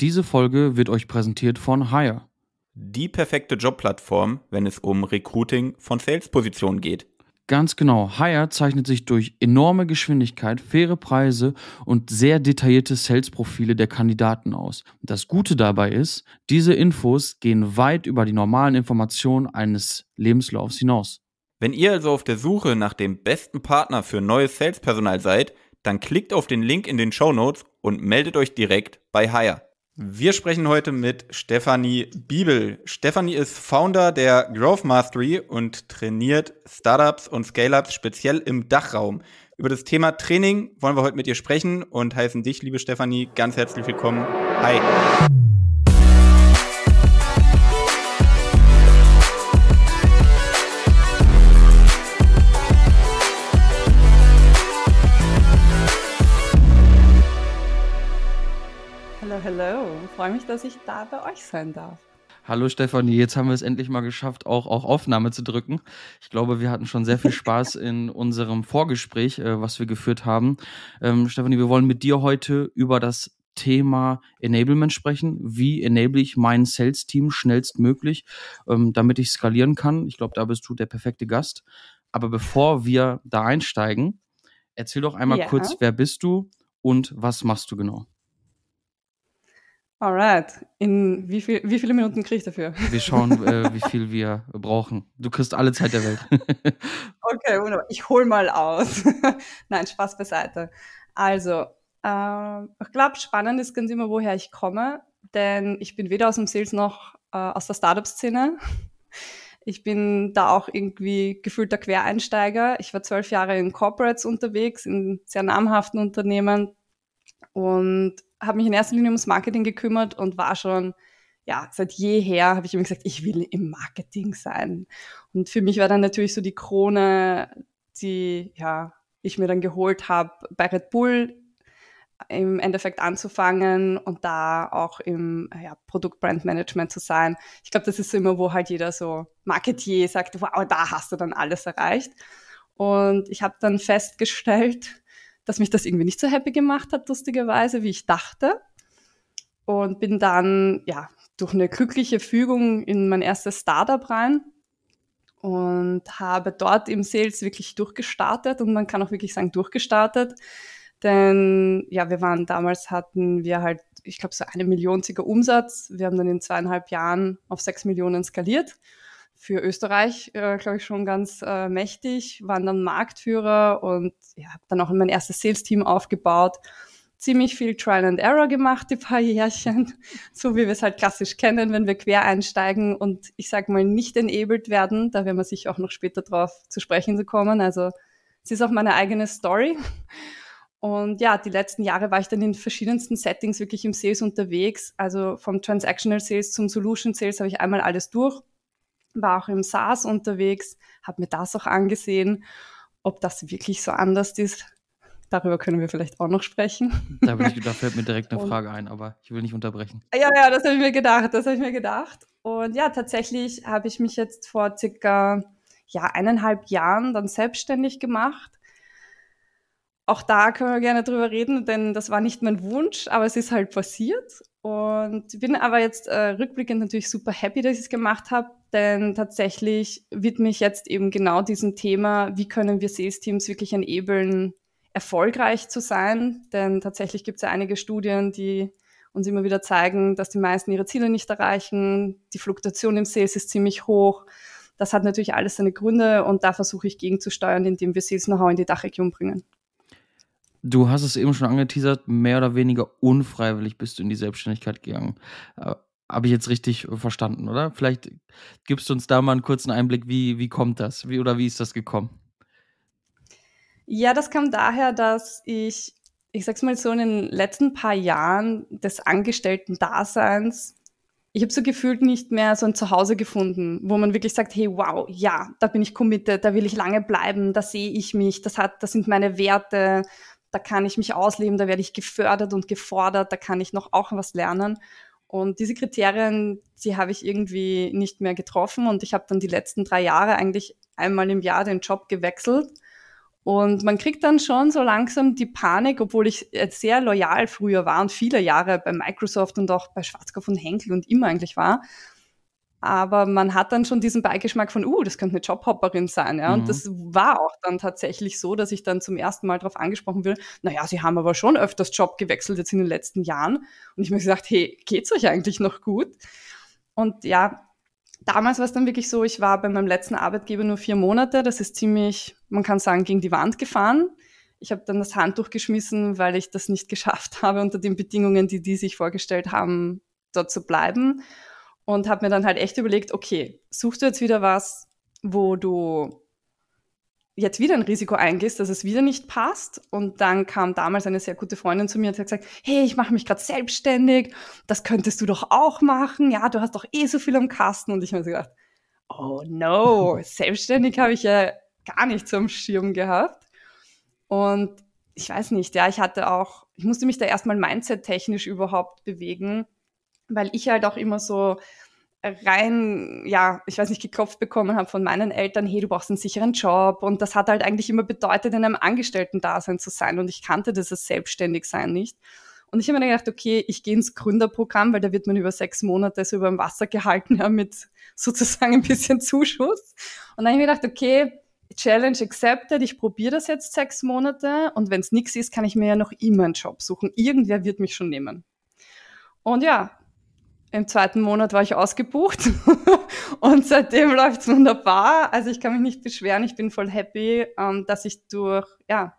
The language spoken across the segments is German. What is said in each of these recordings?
Diese Folge wird euch präsentiert von Hire. Die perfekte Jobplattform, wenn es um Recruiting von Sales-Positionen geht. Ganz genau. Hire zeichnet sich durch enorme Geschwindigkeit, faire Preise und sehr detaillierte Sales-Profile der Kandidaten aus. Das Gute dabei ist, diese Infos gehen weit über die normalen Informationen eines Lebenslaufs hinaus. Wenn ihr also auf der Suche nach dem besten Partner für neues Sales-Personal seid, dann klickt auf den Link in den Show Notes und meldet euch direkt bei Hire. Wir sprechen heute mit Stefanie Biebel. Stefanie ist Founder der Growth Mastery und trainiert Startups und Scale-Ups speziell im Dachraum. Über das Thema Training wollen wir heute mit ihr sprechen und heißen dich, liebe Stefanie, ganz herzlich willkommen. Hi. hello, hello freue mich, dass ich da bei euch sein darf. Hallo Stefanie, jetzt haben wir es endlich mal geschafft, auch, auch Aufnahme zu drücken. Ich glaube, wir hatten schon sehr viel Spaß in unserem Vorgespräch, äh, was wir geführt haben. Ähm, Stefanie, wir wollen mit dir heute über das Thema Enablement sprechen. Wie enable ich mein Sales-Team schnellstmöglich, ähm, damit ich skalieren kann? Ich glaube, da bist du der perfekte Gast. Aber bevor wir da einsteigen, erzähl doch einmal ja. kurz, wer bist du und was machst du genau? Alright. In wie, viel, wie viele Minuten kriege ich dafür? Wir schauen, äh, wie viel wir brauchen. Du kriegst alle Zeit der Welt. okay, wunderbar. Ich hol mal aus. Nein, Spaß beiseite. Also, äh, ich glaube, spannend ist ganz immer, woher ich komme, denn ich bin weder aus dem Sales noch äh, aus der Startup-Szene. Ich bin da auch irgendwie gefühlter Quereinsteiger. Ich war zwölf Jahre in Corporates unterwegs, in sehr namhaften Unternehmen und habe mich in erster Linie ums Marketing gekümmert und war schon, ja, seit jeher habe ich immer gesagt, ich will im Marketing sein. Und für mich war dann natürlich so die Krone, die, ja, ich mir dann geholt habe, bei Red Bull im Endeffekt anzufangen und da auch im ja, Produkt-Brand-Management zu sein. Ich glaube, das ist so immer, wo halt jeder so Marketier sagt, wow, da hast du dann alles erreicht. Und ich habe dann festgestellt, dass mich das irgendwie nicht so happy gemacht hat, lustigerweise, wie ich dachte. Und bin dann, ja, durch eine glückliche Fügung in mein erstes Startup rein und habe dort im Sales wirklich durchgestartet und man kann auch wirklich sagen durchgestartet, denn ja, wir waren damals hatten wir halt, ich glaube so eine Millionziger Umsatz. Wir haben dann in zweieinhalb Jahren auf sechs Millionen skaliert für Österreich, äh, glaube ich, schon ganz äh, mächtig, waren dann Marktführer und ja, habe dann auch mein erstes Sales-Team aufgebaut. Ziemlich viel Trial and Error gemacht, die paar Jährchen, so wie wir es halt klassisch kennen, wenn wir quer einsteigen und ich sage mal nicht enabled werden. Da werden wir sicher auch noch später drauf zu sprechen zu kommen. Also es ist auch meine eigene Story. Und ja, die letzten Jahre war ich dann in verschiedensten Settings wirklich im Sales unterwegs. Also vom Transactional Sales zum Solution Sales habe ich einmal alles durch war auch im SaaS unterwegs, habe mir das auch angesehen. Ob das wirklich so anders ist, darüber können wir vielleicht auch noch sprechen. Da, ich, da fällt mir direkt eine Und, Frage ein, aber ich will nicht unterbrechen. Ja, ja, das habe ich mir gedacht, das habe ich mir gedacht. Und ja, tatsächlich habe ich mich jetzt vor circa ja, eineinhalb Jahren dann selbstständig gemacht. Auch da können wir gerne drüber reden, denn das war nicht mein Wunsch, aber es ist halt passiert. Und bin aber jetzt äh, rückblickend natürlich super happy, dass ich es gemacht habe, denn tatsächlich widme ich jetzt eben genau diesem Thema, wie können wir Sales teams wirklich enablen, erfolgreich zu sein. Denn tatsächlich gibt es ja einige Studien, die uns immer wieder zeigen, dass die meisten ihre Ziele nicht erreichen. Die Fluktuation im Sales ist ziemlich hoch. Das hat natürlich alles seine Gründe und da versuche ich gegenzusteuern, indem wir Sales Know-how in die Dachregion bringen. Du hast es eben schon angeteasert, mehr oder weniger unfreiwillig bist du in die Selbstständigkeit gegangen. Äh, habe ich jetzt richtig äh, verstanden, oder? Vielleicht gibst du uns da mal einen kurzen Einblick, wie, wie kommt das? Wie, oder wie ist das gekommen? Ja, das kam daher, dass ich, ich sag's mal so, in den letzten paar Jahren des Angestellten-Daseins, ich habe so gefühlt nicht mehr so ein Zuhause gefunden, wo man wirklich sagt, hey, wow, ja, da bin ich committed, da will ich lange bleiben, da sehe ich mich, das hat, das sind meine Werte, da kann ich mich ausleben, da werde ich gefördert und gefordert, da kann ich noch auch was lernen. Und diese Kriterien, die habe ich irgendwie nicht mehr getroffen und ich habe dann die letzten drei Jahre eigentlich einmal im Jahr den Job gewechselt. Und man kriegt dann schon so langsam die Panik, obwohl ich sehr loyal früher war und viele Jahre bei Microsoft und auch bei Schwarzkopf und Henkel und immer eigentlich war, aber man hat dann schon diesen Beigeschmack von, uh, das könnte eine Jobhopperin sein. Ja? Und mhm. das war auch dann tatsächlich so, dass ich dann zum ersten Mal darauf angesprochen wurde, naja, sie haben aber schon öfters Job gewechselt jetzt in den letzten Jahren. Und ich mir gesagt, hey, geht's euch eigentlich noch gut? Und ja, damals war es dann wirklich so, ich war bei meinem letzten Arbeitgeber nur vier Monate. Das ist ziemlich, man kann sagen, gegen die Wand gefahren. Ich habe dann das Handtuch geschmissen, weil ich das nicht geschafft habe, unter den Bedingungen, die die sich vorgestellt haben, dort zu bleiben und habe mir dann halt echt überlegt, okay, suchst du jetzt wieder was, wo du jetzt wieder ein Risiko eingehst, dass es wieder nicht passt. Und dann kam damals eine sehr gute Freundin zu mir und hat gesagt, hey, ich mache mich gerade selbstständig, das könntest du doch auch machen, ja, du hast doch eh so viel am Kasten. Und ich habe mir gedacht, oh no, selbstständig habe ich ja gar nicht so am Schirm gehabt. Und ich weiß nicht, ja, ich hatte auch, ich musste mich da erstmal mindset-technisch überhaupt bewegen, weil ich halt auch immer so rein, ja, ich weiß nicht, gekopft bekommen habe von meinen Eltern, hey, du brauchst einen sicheren Job. Und das hat halt eigentlich immer bedeutet, in einem Angestellten-Dasein zu sein. Und ich kannte das als Selbstständigsein nicht. Und ich habe mir gedacht, okay, ich gehe ins Gründerprogramm, weil da wird man über sechs Monate so über dem Wasser gehalten, ja, mit sozusagen ein bisschen Zuschuss. Und dann habe ich mir gedacht, okay, Challenge accepted, ich probiere das jetzt sechs Monate und wenn es nichts ist, kann ich mir ja noch immer einen Job suchen. Irgendwer wird mich schon nehmen. Und ja, im zweiten Monat war ich ausgebucht und seitdem läuft es wunderbar. Also ich kann mich nicht beschweren. Ich bin voll happy, ähm, dass ich durch, ja,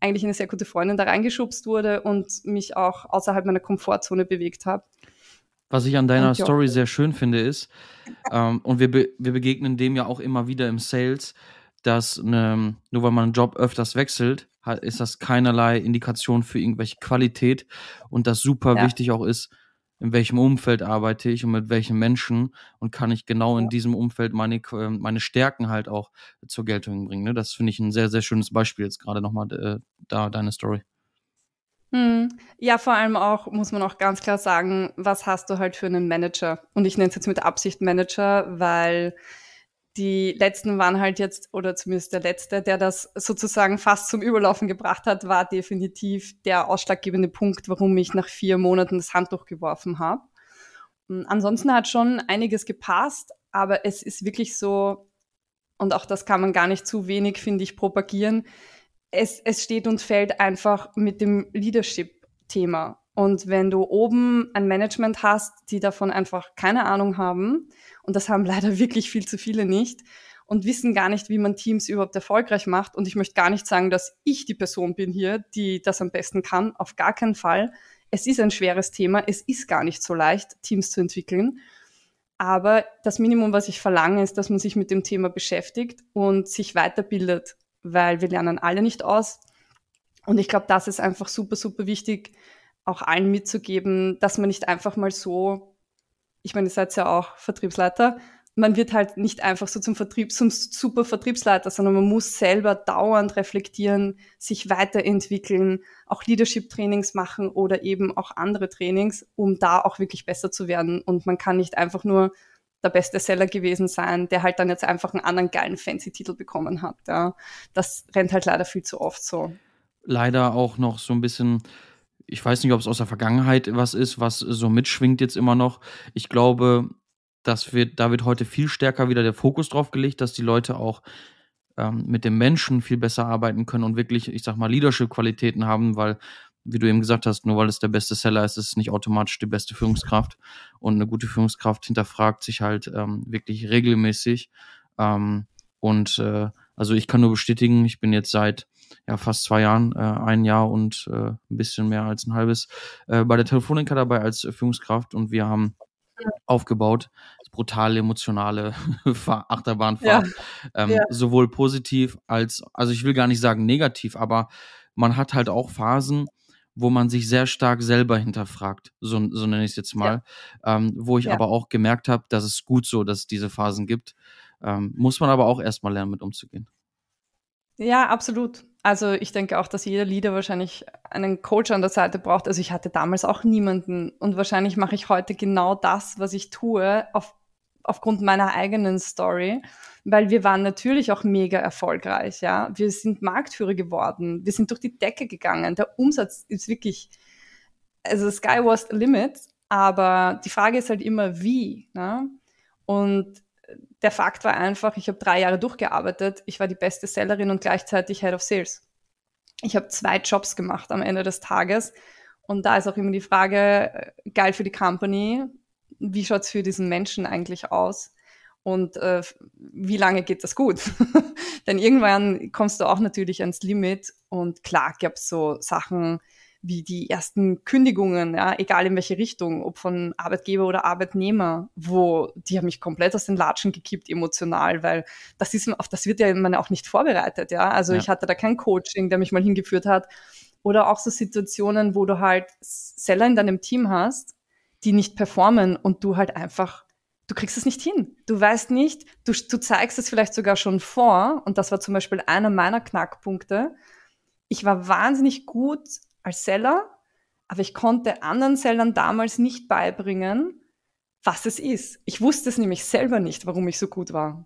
eigentlich eine sehr gute Freundin da reingeschubst wurde und mich auch außerhalb meiner Komfortzone bewegt habe. Was ich an deiner Story sehr schön finde, ist, ähm, und wir, be wir begegnen dem ja auch immer wieder im Sales, dass eine, nur weil man einen Job öfters wechselt, ist das keinerlei Indikation für irgendwelche Qualität und das super ja. wichtig auch ist, in welchem Umfeld arbeite ich und mit welchen Menschen und kann ich genau in diesem Umfeld meine, äh, meine Stärken halt auch zur Geltung bringen. Ne? Das finde ich ein sehr, sehr schönes Beispiel jetzt gerade nochmal äh, da, deine Story. Hm. Ja, vor allem auch, muss man auch ganz klar sagen, was hast du halt für einen Manager? Und ich nenne es jetzt mit Absicht Manager, weil die letzten waren halt jetzt, oder zumindest der letzte, der das sozusagen fast zum Überlaufen gebracht hat, war definitiv der ausschlaggebende Punkt, warum ich nach vier Monaten das Handtuch geworfen habe. Hm, ansonsten hat schon einiges gepasst, aber es ist wirklich so, und auch das kann man gar nicht zu wenig, finde ich, propagieren. Es, es steht und fällt einfach mit dem Leadership-Thema. Und wenn du oben ein Management hast, die davon einfach keine Ahnung haben, und das haben leider wirklich viel zu viele nicht, und wissen gar nicht, wie man Teams überhaupt erfolgreich macht. Und ich möchte gar nicht sagen, dass ich die Person bin hier, die das am besten kann. Auf gar keinen Fall. Es ist ein schweres Thema. Es ist gar nicht so leicht, Teams zu entwickeln. Aber das Minimum, was ich verlange, ist, dass man sich mit dem Thema beschäftigt und sich weiterbildet, weil wir lernen alle nicht aus. Und ich glaube, das ist einfach super, super wichtig, auch allen mitzugeben, dass man nicht einfach mal so, ich meine, ihr seid ja auch Vertriebsleiter, man wird halt nicht einfach so zum Vertrieb, zum super Vertriebsleiter, sondern man muss selber dauernd reflektieren, sich weiterentwickeln, auch Leadership-Trainings machen oder eben auch andere Trainings, um da auch wirklich besser zu werden. Und man kann nicht einfach nur der beste Seller gewesen sein, der halt dann jetzt einfach einen anderen geilen Fancy-Titel bekommen hat. Ja. Das rennt halt leider viel zu oft so. Leider auch noch so ein bisschen ich weiß nicht, ob es aus der Vergangenheit was ist, was so mitschwingt jetzt immer noch. Ich glaube, das wird, da wird heute viel stärker wieder der Fokus drauf gelegt, dass die Leute auch ähm, mit dem Menschen viel besser arbeiten können und wirklich, ich sag mal, Leadership-Qualitäten haben, weil, wie du eben gesagt hast, nur weil es der beste Seller ist, ist es nicht automatisch die beste Führungskraft. Und eine gute Führungskraft hinterfragt sich halt ähm, wirklich regelmäßig. Ähm, und äh, also ich kann nur bestätigen, ich bin jetzt seit ja, fast zwei Jahren, äh, ein Jahr und äh, ein bisschen mehr als ein halbes, äh, bei der Telefonica dabei als Führungskraft und wir haben aufgebaut. Brutale, emotionale Achterbahnfahrt. Ja. Ähm, ja. Sowohl positiv als, also ich will gar nicht sagen negativ, aber man hat halt auch Phasen, wo man sich sehr stark selber hinterfragt, so, so nenne ich es jetzt mal, ja. ähm, wo ich aber auch gemerkt habe, dass es gut so, dass es diese Phasen gibt. Ähm, muss man aber auch erstmal lernen, mit umzugehen. Ja, absolut. Also ich denke auch, dass jeder Leader wahrscheinlich einen Coach an der Seite braucht. Also ich hatte damals auch niemanden und wahrscheinlich mache ich heute genau das, was ich tue, auf, aufgrund meiner eigenen Story, weil wir waren natürlich auch mega erfolgreich. Ja, wir sind Marktführer geworden, wir sind durch die Decke gegangen. Der Umsatz ist wirklich, also Sky was the limit. Aber die Frage ist halt immer, wie. Ne? Und der Fakt war einfach, ich habe drei Jahre durchgearbeitet, ich war die beste Sellerin und gleichzeitig Head of Sales. Ich habe zwei Jobs gemacht am Ende des Tages. Und da ist auch immer die Frage, äh, geil für die Company, wie schaut es für diesen Menschen eigentlich aus? Und äh, wie lange geht das gut? Denn irgendwann kommst du auch natürlich ans Limit. Und klar gab es so Sachen, wie die ersten Kündigungen, ja, egal in welche Richtung, ob von Arbeitgeber oder Arbeitnehmer, wo die haben mich komplett aus den Latschen gekippt emotional, weil das ist auf das wird ja man auch nicht vorbereitet, ja. Also ja. ich hatte da kein Coaching, der mich mal hingeführt hat oder auch so Situationen, wo du halt Seller in deinem Team hast, die nicht performen und du halt einfach du kriegst es nicht hin. Du weißt nicht, du, du zeigst es vielleicht sogar schon vor und das war zum Beispiel einer meiner Knackpunkte. Ich war wahnsinnig gut als Seller, aber ich konnte anderen Sellern damals nicht beibringen, was es ist. Ich wusste es nämlich selber nicht, warum ich so gut war.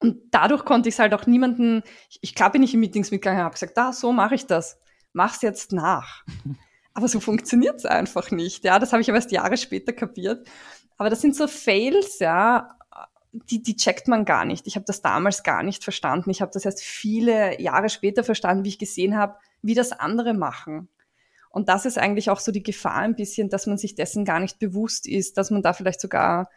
Und dadurch konnte ich es halt auch niemanden, ich, ich klar bin ich in Meetings mitgegangen und habe gesagt, da, so mache ich das. Mach's jetzt nach. Aber so funktioniert es einfach nicht. Ja, das habe ich aber erst Jahre später kapiert. Aber das sind so Fails, ja, die, die checkt man gar nicht. Ich habe das damals gar nicht verstanden. Ich habe das erst viele Jahre später verstanden, wie ich gesehen habe, wie das andere machen. Und das ist eigentlich auch so die Gefahr ein bisschen, dass man sich dessen gar nicht bewusst ist, dass man da vielleicht sogar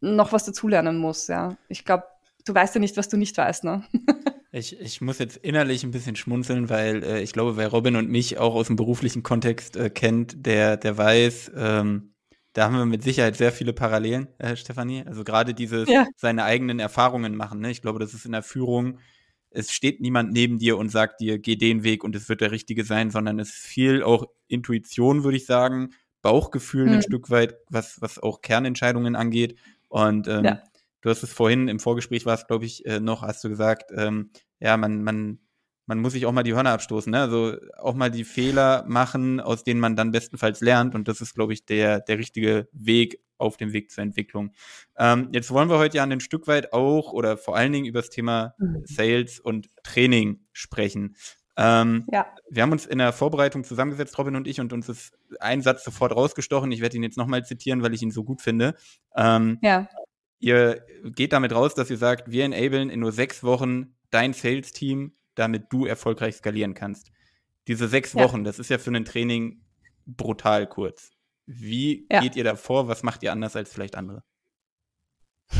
noch was dazulernen muss, ja. Ich glaube, du weißt ja nicht, was du nicht weißt, ne? ich, ich muss jetzt innerlich ein bisschen schmunzeln, weil äh, ich glaube, wer Robin und mich auch aus dem beruflichen Kontext äh, kennt, der, der weiß, ähm, da haben wir mit Sicherheit sehr viele Parallelen, äh, Stefanie. Also gerade dieses ja. seine eigenen Erfahrungen machen. Ne? Ich glaube, das ist in der Führung es steht niemand neben dir und sagt dir, geh den Weg und es wird der richtige sein, sondern es ist viel auch Intuition, würde ich sagen, Bauchgefühl mhm. ein Stück weit, was, was auch Kernentscheidungen angeht. Und ähm, ja. du hast es vorhin im Vorgespräch war es, glaube ich, äh, noch, hast du gesagt, ähm, ja, man, man, man muss sich auch mal die Hörner abstoßen, ne? Also auch mal die Fehler machen, aus denen man dann bestenfalls lernt. Und das ist, glaube ich, der, der richtige Weg, auf dem Weg zur Entwicklung. Ähm, jetzt wollen wir heute ja ein Stück weit auch oder vor allen Dingen über das Thema mhm. Sales und Training sprechen. Ähm, ja. Wir haben uns in der Vorbereitung zusammengesetzt, Robin und ich, und uns ist ein Satz sofort rausgestochen. Ich werde ihn jetzt nochmal zitieren, weil ich ihn so gut finde. Ähm, ja. Ihr geht damit raus, dass ihr sagt, wir enablen in nur sechs Wochen dein Sales-Team, damit du erfolgreich skalieren kannst. Diese sechs ja. Wochen, das ist ja für ein Training brutal kurz. Wie ja. geht ihr davor? Was macht ihr anders als vielleicht andere?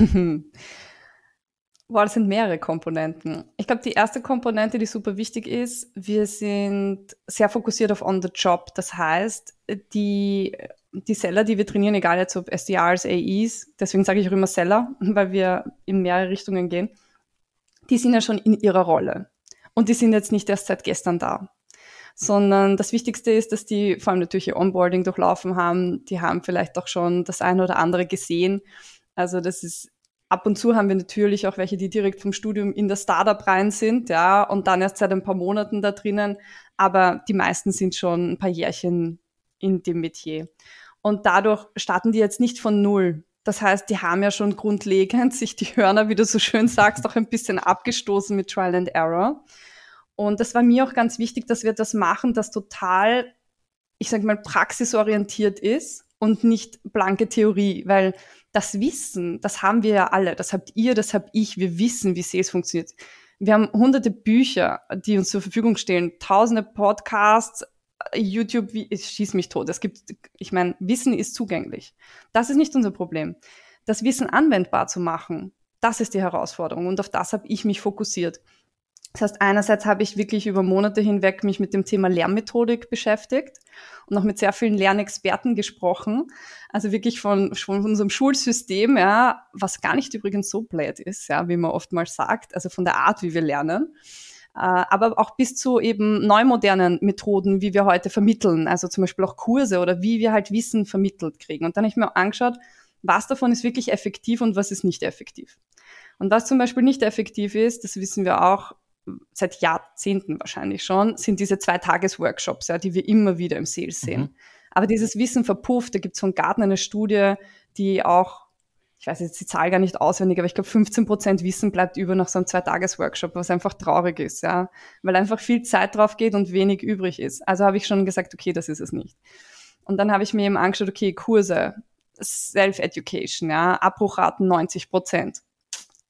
Boah, das sind mehrere Komponenten. Ich glaube, die erste Komponente, die super wichtig ist, wir sind sehr fokussiert auf On-the-Job. Das heißt, die, die Seller, die wir trainieren, egal jetzt ob SDRs, AEs, deswegen sage ich auch immer Seller, weil wir in mehrere Richtungen gehen, die sind ja schon in ihrer Rolle. Und die sind jetzt nicht erst seit gestern da sondern das Wichtigste ist, dass die vor allem natürlich ihr Onboarding durchlaufen haben. Die haben vielleicht auch schon das eine oder andere gesehen. Also das ist ab und zu haben wir natürlich auch welche, die direkt vom Studium in das Startup rein sind, ja, und dann erst seit ein paar Monaten da drinnen. Aber die meisten sind schon ein paar Jährchen in dem Metier. Und dadurch starten die jetzt nicht von Null. Das heißt, die haben ja schon grundlegend sich die Hörner, wie du so schön sagst, auch ein bisschen abgestoßen mit Trial and Error. Und das war mir auch ganz wichtig, dass wir etwas machen, das total, ich sag mal, praxisorientiert ist und nicht blanke Theorie, weil das Wissen, das haben wir ja alle, das habt ihr, das hab ich, wir wissen, wie SES funktioniert. Wir haben hunderte Bücher, die uns zur Verfügung stehen, tausende Podcasts, YouTube, wie, es schießt mich tot. Es gibt, ich meine, Wissen ist zugänglich. Das ist nicht unser Problem. Das Wissen anwendbar zu machen, das ist die Herausforderung und auf das habe ich mich fokussiert. Das heißt, einerseits habe ich wirklich über Monate hinweg mich mit dem Thema Lernmethodik beschäftigt und auch mit sehr vielen Lernexperten gesprochen. Also wirklich von, von unserem Schulsystem, ja, was gar nicht übrigens so blöd ist, ja, wie man oftmals sagt, also von der Art, wie wir lernen. Äh, aber auch bis zu eben neumodernen Methoden, wie wir heute vermitteln, also zum Beispiel auch Kurse oder wie wir halt Wissen vermittelt kriegen. Und dann habe ich mir angeschaut, was davon ist wirklich effektiv und was ist nicht effektiv. Und was zum Beispiel nicht effektiv ist, das wissen wir auch, seit Jahrzehnten wahrscheinlich schon, sind diese zwei Tages-Workshops, ja, die wir immer wieder im Sales mhm. sehen. Mhm. Aber dieses Wissen verpufft, da gibt es von Garten eine Studie, die auch, ich weiß jetzt die Zahl gar nicht auswendig, aber ich glaube 15 Prozent Wissen bleibt über nach so einem Zwei-Tages-Workshop, was einfach traurig ist, ja, weil einfach viel Zeit drauf geht und wenig übrig ist. Also habe ich schon gesagt, okay, das ist es nicht. Und dann habe ich mir eben angeschaut, okay, Kurse, Self-Education, ja, Abbruchraten 90 Prozent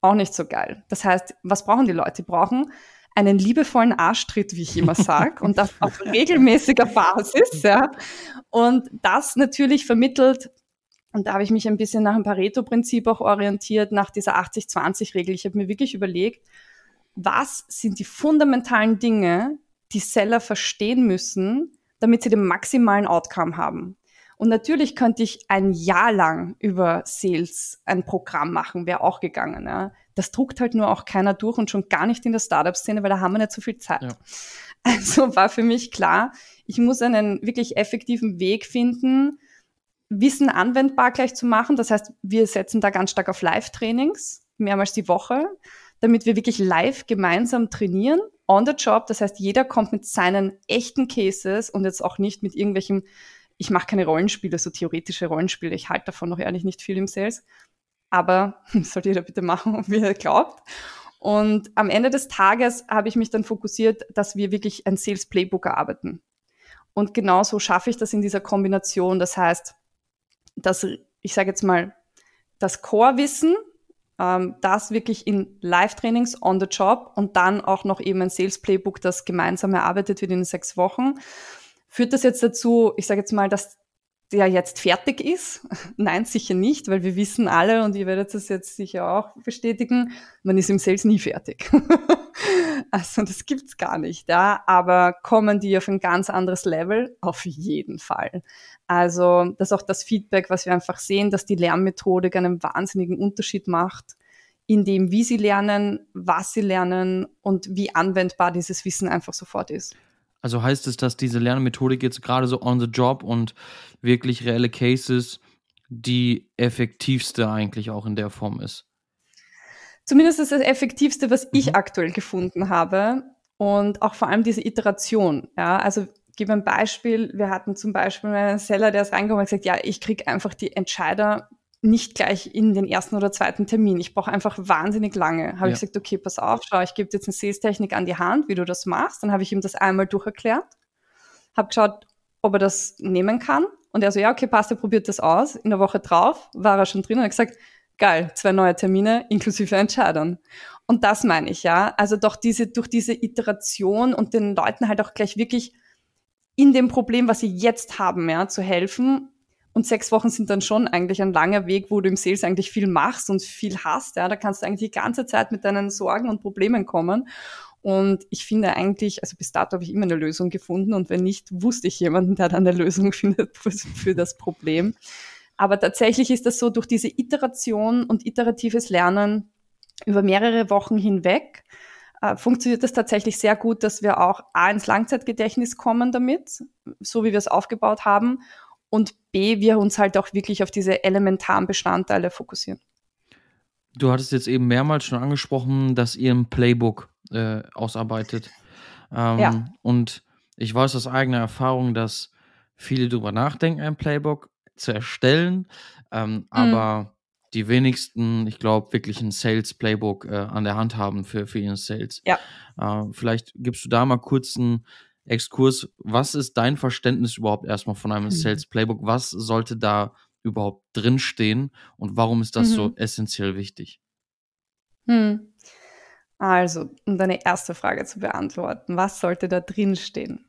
auch nicht so geil. Das heißt, was brauchen die Leute? Die brauchen einen liebevollen Arschtritt, wie ich immer sage, und das auf regelmäßiger Basis. Ja. Und das natürlich vermittelt, und da habe ich mich ein bisschen nach dem Pareto-Prinzip auch orientiert, nach dieser 80-20-Regel. Ich habe mir wirklich überlegt, was sind die fundamentalen Dinge, die Seller verstehen müssen, damit sie den maximalen Outcome haben. Und natürlich könnte ich ein Jahr lang über Sales ein Programm machen, wäre auch gegangen. Ja. Das druckt halt nur auch keiner durch und schon gar nicht in der Startup-Szene, weil da haben wir nicht so viel Zeit. Ja. Also war für mich klar, ich muss einen wirklich effektiven Weg finden, Wissen anwendbar gleich zu machen. Das heißt, wir setzen da ganz stark auf Live-Trainings, mehrmals die Woche, damit wir wirklich live gemeinsam trainieren on the job. Das heißt, jeder kommt mit seinen echten Cases und jetzt auch nicht mit irgendwelchem ich mache keine Rollenspiele, so theoretische Rollenspiele. Ich halte davon noch ehrlich nicht viel im Sales. Aber sollt jeder bitte machen, wie er glaubt. Und am Ende des Tages habe ich mich dann fokussiert, dass wir wirklich ein Sales Playbook erarbeiten. Und genauso schaffe ich das in dieser Kombination. Das heißt, dass ich sage jetzt mal, das Core-Wissen, ähm, das wirklich in Live-Trainings on the Job und dann auch noch eben ein Sales Playbook, das gemeinsam erarbeitet wird in sechs Wochen. Führt das jetzt dazu, ich sage jetzt mal, dass der jetzt fertig ist? Nein, sicher nicht, weil wir wissen alle, und ihr werdet das jetzt sicher auch bestätigen, man ist im Sales nie fertig. also das gibt's gar nicht, ja. Aber kommen die auf ein ganz anderes Level? Auf jeden Fall. Also, das ist auch das Feedback, was wir einfach sehen, dass die Lernmethodik einen wahnsinnigen Unterschied macht in dem, wie sie lernen, was sie lernen und wie anwendbar dieses Wissen einfach sofort ist. Also heißt es, dass diese Lernmethodik jetzt gerade so on the job und wirklich reelle Cases die effektivste eigentlich auch in der Form ist? Zumindest ist das effektivste, was mhm. ich aktuell gefunden habe. Und auch vor allem diese Iteration. Ja, also gebe ein Beispiel. Wir hatten zum Beispiel einen Seller, der ist reingekommen und gesagt, ja, ich kriege einfach die Entscheider nicht gleich in den ersten oder zweiten Termin. Ich brauche einfach wahnsinnig lange. Habe ja. ich gesagt, okay, pass auf, schau, ich gebe dir jetzt eine Seestechnik an die Hand, wie du das machst. Dann habe ich ihm das einmal durcherklärt, habe geschaut, ob er das nehmen kann. Und er so, ja, okay, passt, er probiert das aus. In der Woche drauf war er schon drin und hat gesagt, geil, zwei neue Termine inklusive Entscheidern. Und das meine ich, ja. Also doch diese, durch diese Iteration und den Leuten halt auch gleich wirklich in dem Problem, was sie jetzt haben, ja, zu helfen und sechs Wochen sind dann schon eigentlich ein langer Weg, wo du im Sales eigentlich viel machst und viel hast. Ja, da kannst du eigentlich die ganze Zeit mit deinen Sorgen und Problemen kommen. Und ich finde eigentlich, also bis dato habe ich immer eine Lösung gefunden und wenn nicht, wusste ich jemanden, der dann eine Lösung findet für das Problem. Aber tatsächlich ist das so, durch diese Iteration und iteratives Lernen über mehrere Wochen hinweg, äh, funktioniert es tatsächlich sehr gut, dass wir auch A ins Langzeitgedächtnis kommen damit, so wie wir es aufgebaut haben, und B, wir uns halt auch wirklich auf diese elementaren Bestandteile fokussieren. Du hattest jetzt eben mehrmals schon angesprochen, dass ihr ein Playbook äh, ausarbeitet. Ähm, ja. Und ich weiß aus eigener Erfahrung, dass viele darüber nachdenken, ein Playbook zu erstellen, ähm, mhm. aber die wenigsten, ich glaube, wirklich ein Sales-Playbook äh, an der Hand haben für, für ihren Sales. Ja. Äh, vielleicht gibst du da mal kurz einen Exkurs. Was ist dein Verständnis überhaupt erstmal von einem mhm. Sales Playbook? Was sollte da überhaupt drinstehen und warum ist das mhm. so essentiell wichtig? Hm. Also, um deine erste Frage zu beantworten, was sollte da drinstehen?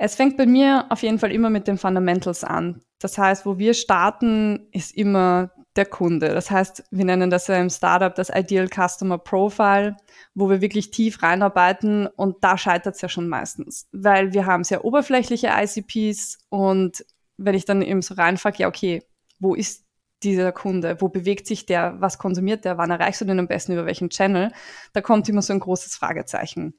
Es fängt bei mir auf jeden Fall immer mit den Fundamentals an. Das heißt, wo wir starten, ist immer der Kunde. Das heißt, wir nennen das ja im Startup das Ideal Customer Profile, wo wir wirklich tief reinarbeiten und da scheitert es ja schon meistens, weil wir haben sehr oberflächliche ICPs und wenn ich dann eben so reinfrage, ja okay, wo ist dieser Kunde, wo bewegt sich der, was konsumiert der, wann erreichst du den am besten, über welchen Channel, da kommt immer so ein großes Fragezeichen.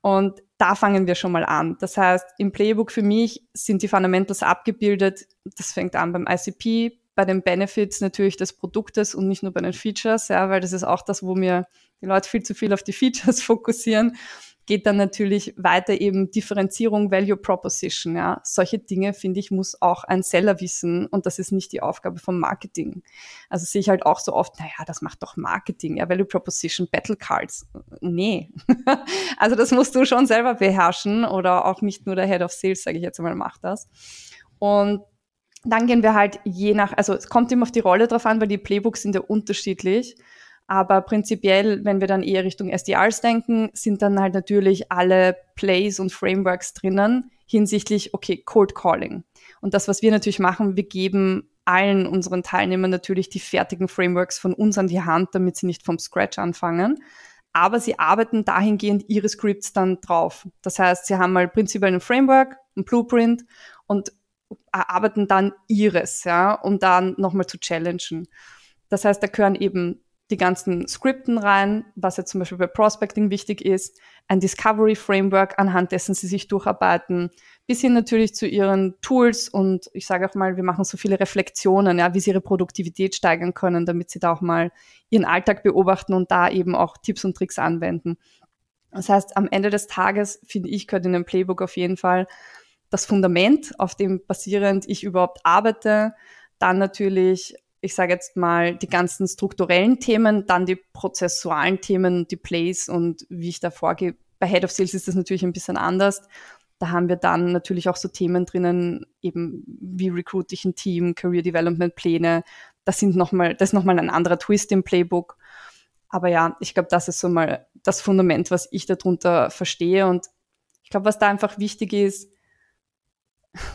Und da fangen wir schon mal an. Das heißt, im Playbook für mich sind die Fundamentals abgebildet. Das fängt an beim ICP, bei den Benefits natürlich des Produktes und nicht nur bei den Features, ja, weil das ist auch das, wo mir die Leute viel zu viel auf die Features fokussieren geht dann natürlich weiter eben Differenzierung, Value Proposition. Ja. Solche Dinge, finde ich, muss auch ein Seller wissen und das ist nicht die Aufgabe vom Marketing. Also sehe ich halt auch so oft, naja, das macht doch Marketing, ja, Value Proposition, Battle Cards. Nee. also das musst du schon selber beherrschen oder auch nicht nur der Head of Sales, sage ich jetzt mal, macht das. Und dann gehen wir halt je nach, also es kommt immer auf die Rolle drauf an, weil die Playbooks sind ja unterschiedlich. Aber prinzipiell, wenn wir dann eher Richtung SDRs denken, sind dann halt natürlich alle Plays und Frameworks drinnen hinsichtlich, okay, Cold Calling. Und das, was wir natürlich machen, wir geben allen unseren Teilnehmern natürlich die fertigen Frameworks von uns an die Hand, damit sie nicht vom Scratch anfangen. Aber sie arbeiten dahingehend ihre Scripts dann drauf. Das heißt, sie haben mal prinzipiell ein Framework, ein Blueprint und erarbeiten dann ihres, ja, um dann nochmal zu challengen. Das heißt, da gehören eben die ganzen Skripten rein, was jetzt zum Beispiel bei Prospecting wichtig ist, ein Discovery Framework, anhand dessen sie sich durcharbeiten, bis hin natürlich zu ihren Tools und ich sage auch mal, wir machen so viele Reflexionen, ja, wie sie ihre Produktivität steigern können, damit sie da auch mal ihren Alltag beobachten und da eben auch Tipps und Tricks anwenden. Das heißt, am Ende des Tages, finde ich, gehört in dem Playbook auf jeden Fall das Fundament, auf dem basierend ich überhaupt arbeite, dann natürlich ich sage jetzt mal, die ganzen strukturellen Themen, dann die prozessualen Themen, die Plays und wie ich da vorgehe. Bei Head of Sales ist das natürlich ein bisschen anders. Da haben wir dann natürlich auch so Themen drinnen, eben wie recruit ich ein Team, Career Development Pläne. Das sind nochmal, das ist nochmal ein anderer Twist im Playbook. Aber ja, ich glaube, das ist so mal das Fundament, was ich darunter verstehe. Und ich glaube, was da einfach wichtig ist,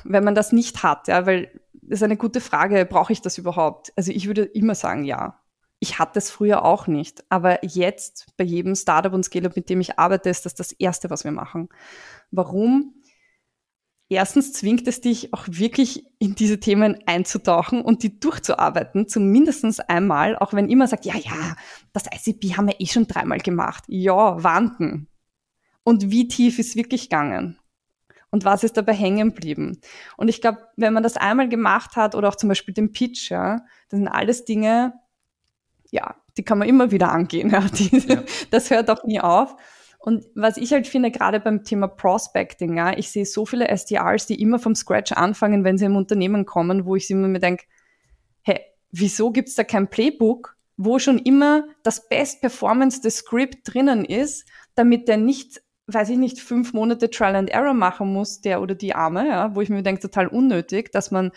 wenn man das nicht hat, ja, weil das ist eine gute Frage. Brauche ich das überhaupt? Also ich würde immer sagen, ja. Ich hatte es früher auch nicht, aber jetzt bei jedem Startup und Scale-up, mit dem ich arbeite, ist das das Erste, was wir machen. Warum? Erstens zwingt es dich auch wirklich in diese Themen einzutauchen und die durchzuarbeiten, zumindest einmal, auch wenn immer sagt, ja, ja, das ICP haben wir eh schon dreimal gemacht. Ja, Wanken. Und wie tief ist wirklich gegangen? und was ist dabei hängen geblieben. Und ich glaube, wenn man das einmal gemacht hat oder auch zum Beispiel den Pitch, ja, das sind alles Dinge, ja, die kann man immer wieder angehen. Ja, die, ja. Das hört auch nie auf. Und was ich halt finde, gerade beim Thema Prospecting, ja, ich sehe so viele SDRs, die immer vom Scratch anfangen, wenn sie im Unternehmen kommen, wo ich immer mir denke, hey, wieso gibt's da kein Playbook, wo schon immer das Best Performance des Script drinnen ist, damit der nicht weiß ich nicht, fünf Monate Trial and Error machen muss, der oder die Arme, ja, wo ich mir denke, total unnötig, dass man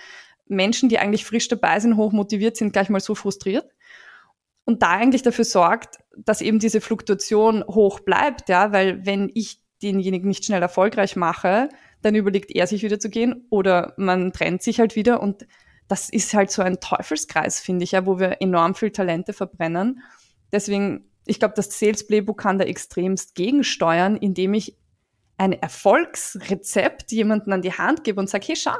Menschen, die eigentlich frisch dabei sind, hoch motiviert sind, gleich mal so frustriert. Und da eigentlich dafür sorgt, dass eben diese Fluktuation hoch bleibt, ja, weil wenn ich denjenigen nicht schnell erfolgreich mache, dann überlegt er sich wieder zu gehen oder man trennt sich halt wieder und das ist halt so ein Teufelskreis, finde ich, ja, wo wir enorm viel Talente verbrennen. Deswegen ich glaube, das Sales Playbook kann da extremst gegensteuern, indem ich ein Erfolgsrezept jemanden an die Hand gebe und sage, hey, schau,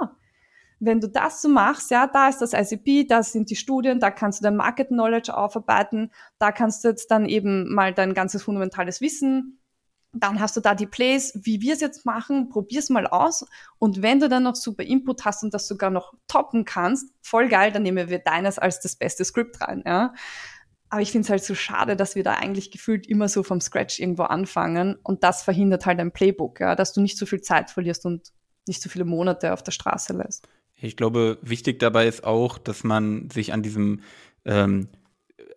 wenn du das so machst, ja, da ist das ICP, da sind die Studien, da kannst du dein Market Knowledge aufarbeiten, da kannst du jetzt dann eben mal dein ganzes fundamentales Wissen, dann hast du da die Plays, wie wir es jetzt machen, probier's mal aus und wenn du dann noch super Input hast und das sogar noch toppen kannst, voll geil, dann nehmen wir deines als das beste Script rein, ja. Aber ich finde es halt so schade, dass wir da eigentlich gefühlt immer so vom Scratch irgendwo anfangen und das verhindert halt ein Playbook, ja, dass du nicht so viel Zeit verlierst und nicht so viele Monate auf der Straße lässt. Ich glaube, wichtig dabei ist auch, dass man sich an diesem ähm,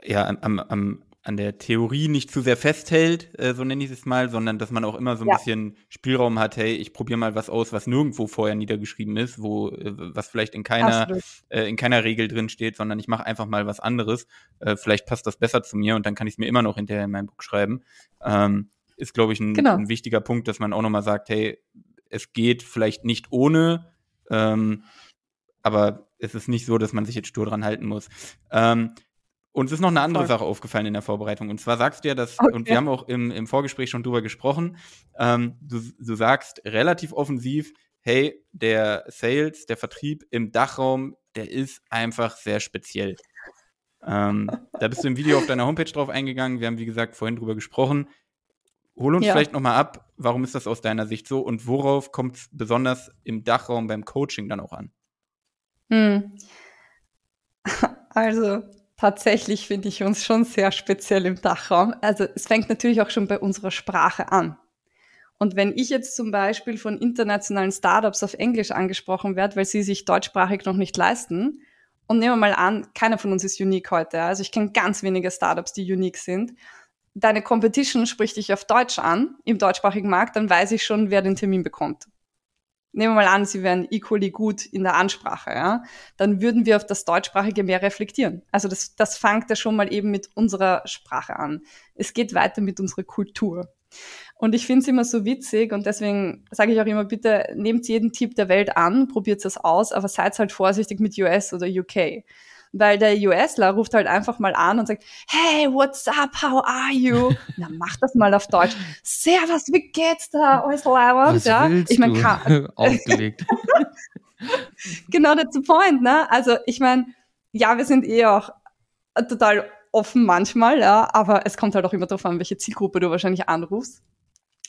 ja, am, am an der Theorie nicht zu sehr festhält, äh, so nenne ich es mal, sondern dass man auch immer so ein ja. bisschen Spielraum hat, hey, ich probiere mal was aus, was nirgendwo vorher niedergeschrieben ist, wo äh, was vielleicht in keiner äh, in keiner Regel drin steht, sondern ich mache einfach mal was anderes. Äh, vielleicht passt das besser zu mir und dann kann ich es mir immer noch hinterher in meinem Buch schreiben. Ähm, ist, glaube ich, ein, genau. ein, wichtiger Punkt, dass man auch nochmal sagt, hey, es geht vielleicht nicht ohne, ähm, aber es ist nicht so, dass man sich jetzt stur dran halten muss. Ähm, uns ist noch eine andere Voll. Sache aufgefallen in der Vorbereitung. Und zwar sagst du ja, dass, okay. und wir haben auch im, im Vorgespräch schon drüber gesprochen, ähm, du, du sagst relativ offensiv, hey, der Sales, der Vertrieb im Dachraum, der ist einfach sehr speziell. Ähm, da bist du im Video auf deiner Homepage drauf eingegangen. Wir haben, wie gesagt, vorhin drüber gesprochen. Hol uns ja. vielleicht nochmal ab, warum ist das aus deiner Sicht so und worauf kommt es besonders im Dachraum beim Coaching dann auch an? Hm. Also, Tatsächlich finde ich uns schon sehr speziell im Dachraum. Also es fängt natürlich auch schon bei unserer Sprache an. Und wenn ich jetzt zum Beispiel von internationalen Startups auf Englisch angesprochen werde, weil sie sich deutschsprachig noch nicht leisten, und nehmen wir mal an, keiner von uns ist unique heute. Also ich kenne ganz wenige Startups, die unique sind. Deine Competition spricht dich auf Deutsch an, im deutschsprachigen Markt, dann weiß ich schon, wer den Termin bekommt nehmen wir mal an, sie wären equally gut in der Ansprache, ja, dann würden wir auf das deutschsprachige mehr reflektieren. Also das, das fängt ja schon mal eben mit unserer Sprache an. Es geht weiter mit unserer Kultur. Und ich finde es immer so witzig und deswegen sage ich auch immer, bitte nehmt jeden Tipp der Welt an, probiert es aus, aber seid halt vorsichtig mit US oder UK weil der USler ruft halt einfach mal an und sagt, hey, what's up, how are you? Na, mach das mal auf Deutsch. Servus, wie geht's da? Alles leibend, ja? ich meine, kann. Aufgelegt. genau, that's the point, ne? Also, ich meine, ja, wir sind eh auch total offen manchmal, ja, aber es kommt halt auch immer darauf an, welche Zielgruppe du wahrscheinlich anrufst.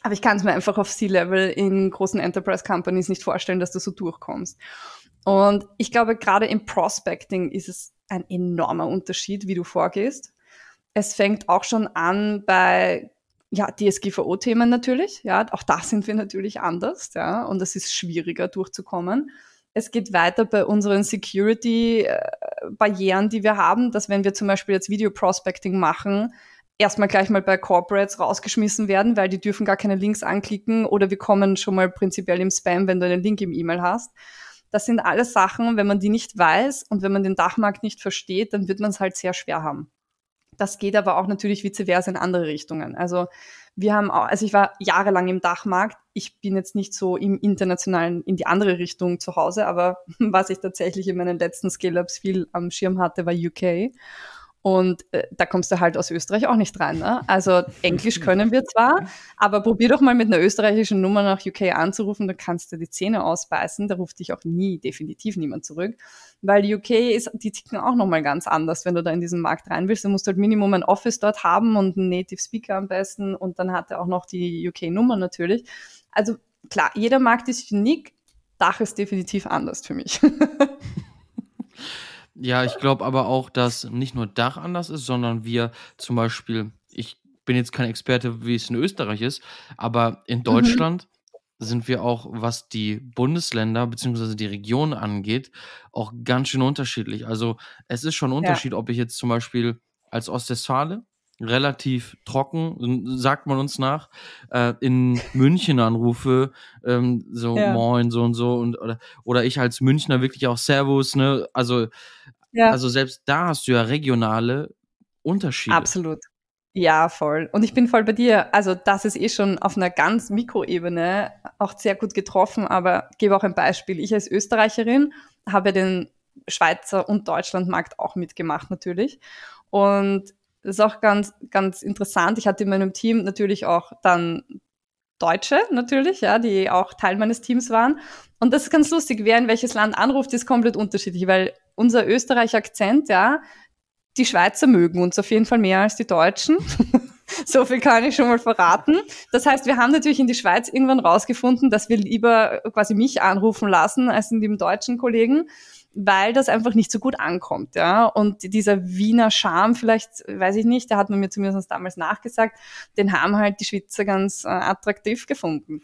Aber ich kann es mir einfach auf C-Level in großen Enterprise-Companies nicht vorstellen, dass du so durchkommst. Und ich glaube, gerade im Prospecting ist es ein enormer Unterschied, wie du vorgehst. Es fängt auch schon an bei ja, DSGVO-Themen natürlich, ja, auch da sind wir natürlich anders, ja, und es ist schwieriger durchzukommen. Es geht weiter bei unseren Security-Barrieren, die wir haben, dass wenn wir zum Beispiel jetzt Video-Prospecting machen, erstmal gleich mal bei Corporates rausgeschmissen werden, weil die dürfen gar keine Links anklicken oder wir kommen schon mal prinzipiell im Spam, wenn du einen Link im E-Mail hast. Das sind alles Sachen, wenn man die nicht weiß und wenn man den Dachmarkt nicht versteht, dann wird man es halt sehr schwer haben. Das geht aber auch natürlich vice versa in andere Richtungen. Also wir haben auch, also ich war jahrelang im Dachmarkt. Ich bin jetzt nicht so im internationalen, in die andere Richtung zu Hause, aber was ich tatsächlich in meinen letzten Scale-Ups viel am Schirm hatte, war UK. Und äh, da kommst du halt aus Österreich auch nicht rein. Ne? Also Englisch können wir zwar, aber probier doch mal mit einer österreichischen Nummer nach UK anzurufen, dann kannst du die Zähne ausbeißen. Da ruft dich auch nie, definitiv niemand zurück. Weil UK ist, die ticken auch nochmal ganz anders, wenn du da in diesen Markt rein willst. Du musst halt Minimum ein Office dort haben und einen Native Speaker am besten. Und dann hat er auch noch die UK-Nummer natürlich. Also klar, jeder Markt ist unique. Dach ist definitiv anders für mich. Ja, ich glaube aber auch, dass nicht nur Dach anders ist, sondern wir zum Beispiel, ich bin jetzt kein Experte, wie es in Österreich ist, aber in mhm. Deutschland mhm. sind wir auch, was die Bundesländer bzw. die Region angeht, auch ganz schön unterschiedlich. Also es ist schon ein Unterschied, ja. ob ich jetzt zum Beispiel als Ostwestfale relativ trocken, sagt man uns nach, äh, in München anrufe, ähm, so ja. moin, so und so und oder, oder ich als Münchner wirklich auch Servus, ne? Also, ja. also selbst da hast du ja regionale Unterschiede. Absolut. Ja, voll. Und ich bin voll bei dir. Also das ist eh schon auf einer ganz Mikroebene auch sehr gut getroffen, aber gebe auch ein Beispiel. Ich als Österreicherin habe den Schweizer und Deutschlandmarkt auch mitgemacht natürlich. Und das ist auch ganz, ganz interessant. Ich hatte in meinem Team natürlich auch dann Deutsche natürlich, ja, die auch Teil meines Teams waren. Und das ist ganz lustig, wer in welches Land anruft, ist komplett unterschiedlich, weil unser Österreich-Akzent, ja, die Schweizer mögen uns auf jeden Fall mehr als die Deutschen. so viel kann ich schon mal verraten. Das heißt, wir haben natürlich in die Schweiz irgendwann rausgefunden, dass wir lieber quasi mich anrufen lassen als in dem deutschen Kollegen weil das einfach nicht so gut ankommt, ja. Und dieser Wiener Charme vielleicht, weiß ich nicht, da hat man mir zumindest damals nachgesagt, den haben halt die Schweizer ganz äh, attraktiv gefunden.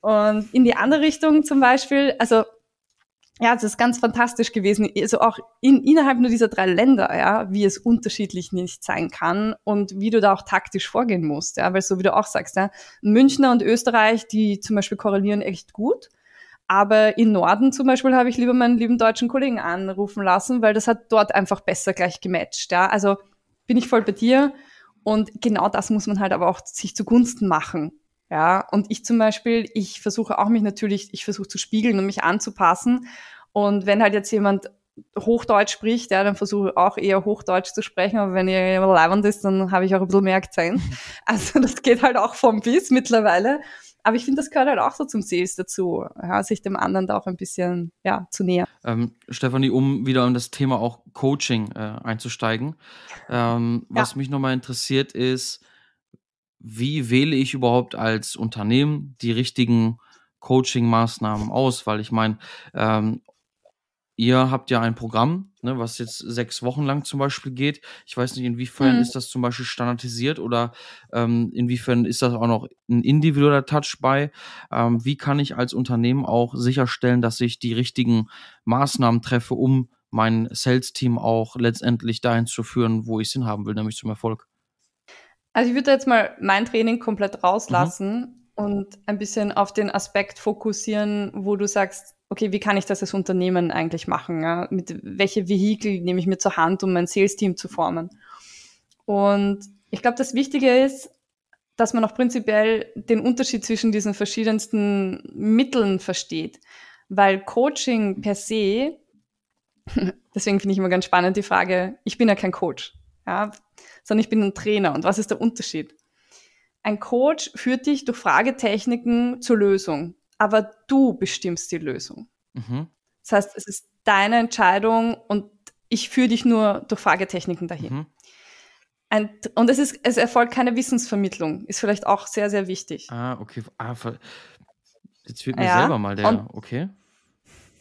Und in die andere Richtung zum Beispiel, also ja, es ist ganz fantastisch gewesen. Also auch in, innerhalb nur dieser drei Länder, ja, wie es unterschiedlich nicht sein kann und wie du da auch taktisch vorgehen musst, ja, weil so wie du auch sagst, ja, Münchner und Österreich, die zum Beispiel korrelieren echt gut. Aber in Norden zum Beispiel habe ich lieber meinen lieben deutschen Kollegen anrufen lassen, weil das hat dort einfach besser gleich gematcht. Ja? Also bin ich voll bei dir. Und genau das muss man halt aber auch sich zugunsten machen. Ja, und ich zum Beispiel, ich versuche auch mich natürlich, ich versuche zu spiegeln und mich anzupassen. Und wenn halt jetzt jemand Hochdeutsch spricht, ja, dann versuche ich auch eher Hochdeutsch zu sprechen, aber wenn ihr leibend ist, dann habe ich auch ein bisschen mehr Akzent. Also das geht halt auch vom Biss mittlerweile. Aber ich finde, das gehört halt auch so zum Sales dazu, ja, sich dem anderen da auch ein bisschen ja, zu nähern. Ähm, Stefanie, um wieder in das Thema auch Coaching äh, einzusteigen, ähm, ja. was mich nochmal interessiert ist, wie wähle ich überhaupt als Unternehmen die richtigen Coaching-Maßnahmen aus? Weil ich meine, ähm, ihr habt ja ein Programm, ne, was jetzt sechs Wochen lang zum Beispiel geht. Ich weiß nicht, inwiefern mhm. ist das zum Beispiel standardisiert oder ähm, inwiefern ist das auch noch ein individueller Touch bei? Ähm, wie kann ich als Unternehmen auch sicherstellen, dass ich die richtigen Maßnahmen treffe, um mein Sales-Team auch letztendlich dahin zu führen, wo ich es hinhaben will, nämlich zum Erfolg? Also ich würde jetzt mal mein Training komplett mhm. rauslassen mhm. und ein bisschen auf den Aspekt fokussieren, wo du sagst, okay, wie kann ich das als Unternehmen eigentlich machen? Ja? Mit welche Vehikel nehme ich mir zur Hand, um mein Sales-Team zu formen? Und ich glaube, das Wichtige ist, dass man auch prinzipiell den Unterschied zwischen diesen verschiedensten Mitteln versteht. Weil Coaching per se, deswegen finde ich immer ganz spannend die Frage, ich bin ja kein Coach, ja, sondern ich bin ein Trainer. Und was ist der Unterschied? Ein Coach führt dich durch Fragetechniken zur Lösung aber du bestimmst die Lösung. Mhm. Das heißt, es ist deine Entscheidung und ich führe dich nur durch Fragetechniken dahin. Mhm. Ein, und es, ist, es erfolgt keine Wissensvermittlung, ist vielleicht auch sehr, sehr wichtig. Ah, okay. Ah, jetzt wird mir ja, selber mal der, und, okay.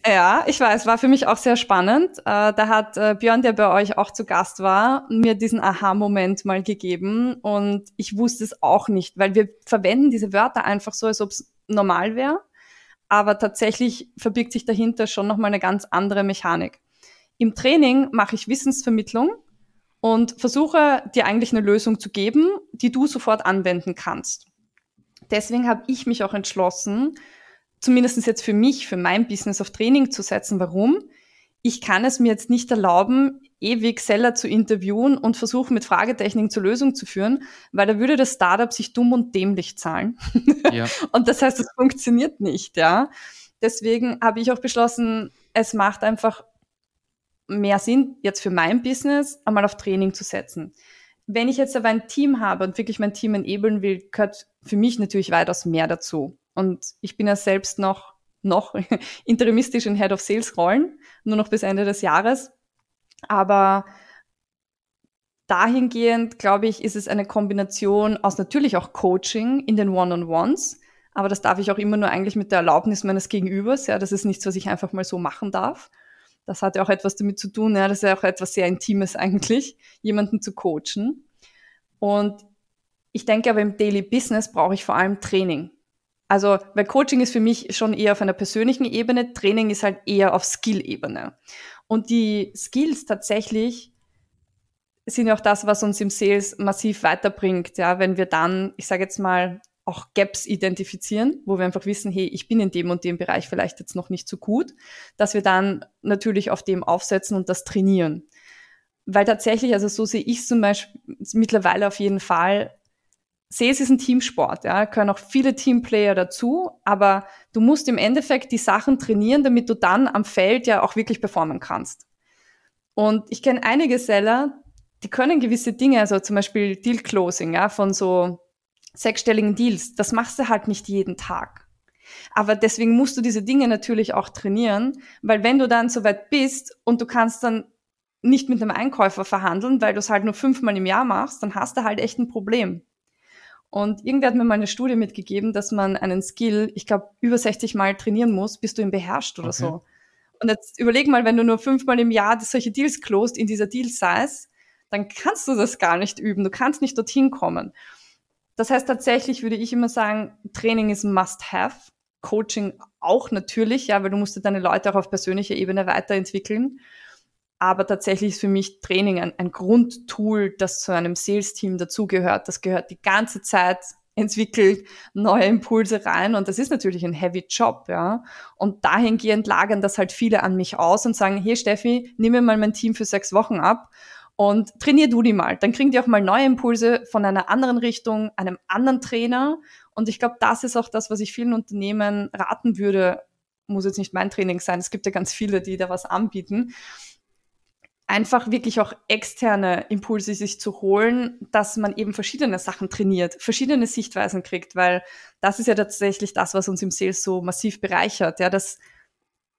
Ja, ich weiß, war für mich auch sehr spannend. Äh, da hat äh, Björn, der bei euch auch zu Gast war, mir diesen Aha-Moment mal gegeben und ich wusste es auch nicht, weil wir verwenden diese Wörter einfach so, als ob es normal wäre. Aber tatsächlich verbirgt sich dahinter schon nochmal eine ganz andere Mechanik. Im Training mache ich Wissensvermittlung und versuche dir eigentlich eine Lösung zu geben, die du sofort anwenden kannst. Deswegen habe ich mich auch entschlossen, zumindest jetzt für mich, für mein Business auf Training zu setzen. Warum? Ich kann es mir jetzt nicht erlauben, ewig Seller zu interviewen und versuchen, mit Fragetechniken zur Lösung zu führen, weil da würde das Startup sich dumm und dämlich zahlen. Ja. und das heißt, es funktioniert nicht, ja. Deswegen habe ich auch beschlossen, es macht einfach mehr Sinn, jetzt für mein Business einmal auf Training zu setzen. Wenn ich jetzt aber ein Team habe und wirklich mein Team enablen will, gehört für mich natürlich weitaus mehr dazu. Und ich bin ja selbst noch, noch interimistisch in Head of Sales rollen, nur noch bis Ende des Jahres. Aber dahingehend, glaube ich, ist es eine Kombination aus natürlich auch Coaching in den One-on-Ones, aber das darf ich auch immer nur eigentlich mit der Erlaubnis meines Gegenübers. Ja, das ist nichts, was ich einfach mal so machen darf. Das hat ja auch etwas damit zu tun. Ja, das ist ja auch etwas sehr Intimes eigentlich, jemanden zu coachen. Und ich denke aber im Daily Business brauche ich vor allem Training. Also, weil Coaching ist für mich schon eher auf einer persönlichen Ebene, Training ist halt eher auf Skill-Ebene. Und die Skills tatsächlich sind ja auch das, was uns im Sales massiv weiterbringt. Ja, wenn wir dann, ich sage jetzt mal, auch Gaps identifizieren, wo wir einfach wissen, hey, ich bin in dem und dem Bereich vielleicht jetzt noch nicht so gut, dass wir dann natürlich auf dem aufsetzen und das trainieren. Weil tatsächlich, also so sehe ich es zum Beispiel mittlerweile auf jeden Fall, sehe, ist ein Teamsport, ja, können auch viele Teamplayer dazu, aber du musst im Endeffekt die Sachen trainieren, damit du dann am Feld ja auch wirklich performen kannst. Und ich kenne einige Seller, die können gewisse Dinge, also zum Beispiel Deal Closing, ja, von so sechsstelligen Deals, das machst du halt nicht jeden Tag. Aber deswegen musst du diese Dinge natürlich auch trainieren, weil wenn du dann so weit bist und du kannst dann nicht mit einem Einkäufer verhandeln, weil du es halt nur fünfmal im Jahr machst, dann hast du halt echt ein Problem. Und irgendwer hat mir mal eine Studie mitgegeben, dass man einen Skill, ich glaube, über 60 Mal trainieren muss, bis du ihn beherrschst oder okay. so. Und jetzt überleg mal, wenn du nur fünfmal im Jahr solche Deals closed in dieser Deal-Size, dann kannst du das gar nicht üben. Du kannst nicht dorthin kommen. Das heißt, tatsächlich würde ich immer sagen, Training ist must-have. Coaching auch natürlich, ja, weil du musst deine Leute auch auf persönlicher Ebene weiterentwickeln. Aber tatsächlich ist für mich Training ein, ein Grundtool, das zu einem Sales-Team dazugehört. Das gehört die ganze Zeit entwickelt neue Impulse rein und das ist natürlich ein heavy Job, ja. Und dahingehend lagern das halt viele an mich aus und sagen, hey Steffi, nimm mir mal mein Team für sechs Wochen ab und trainier du die mal. Dann kriegen die auch mal neue Impulse von einer anderen Richtung, einem anderen Trainer. Und ich glaube, das ist auch das, was ich vielen Unternehmen raten würde. Muss jetzt nicht mein Training sein. Es gibt ja ganz viele, die da was anbieten einfach wirklich auch externe Impulse sich zu holen, dass man eben verschiedene Sachen trainiert, verschiedene Sichtweisen kriegt, weil das ist ja tatsächlich das, was uns im Sales so massiv bereichert, ja, dass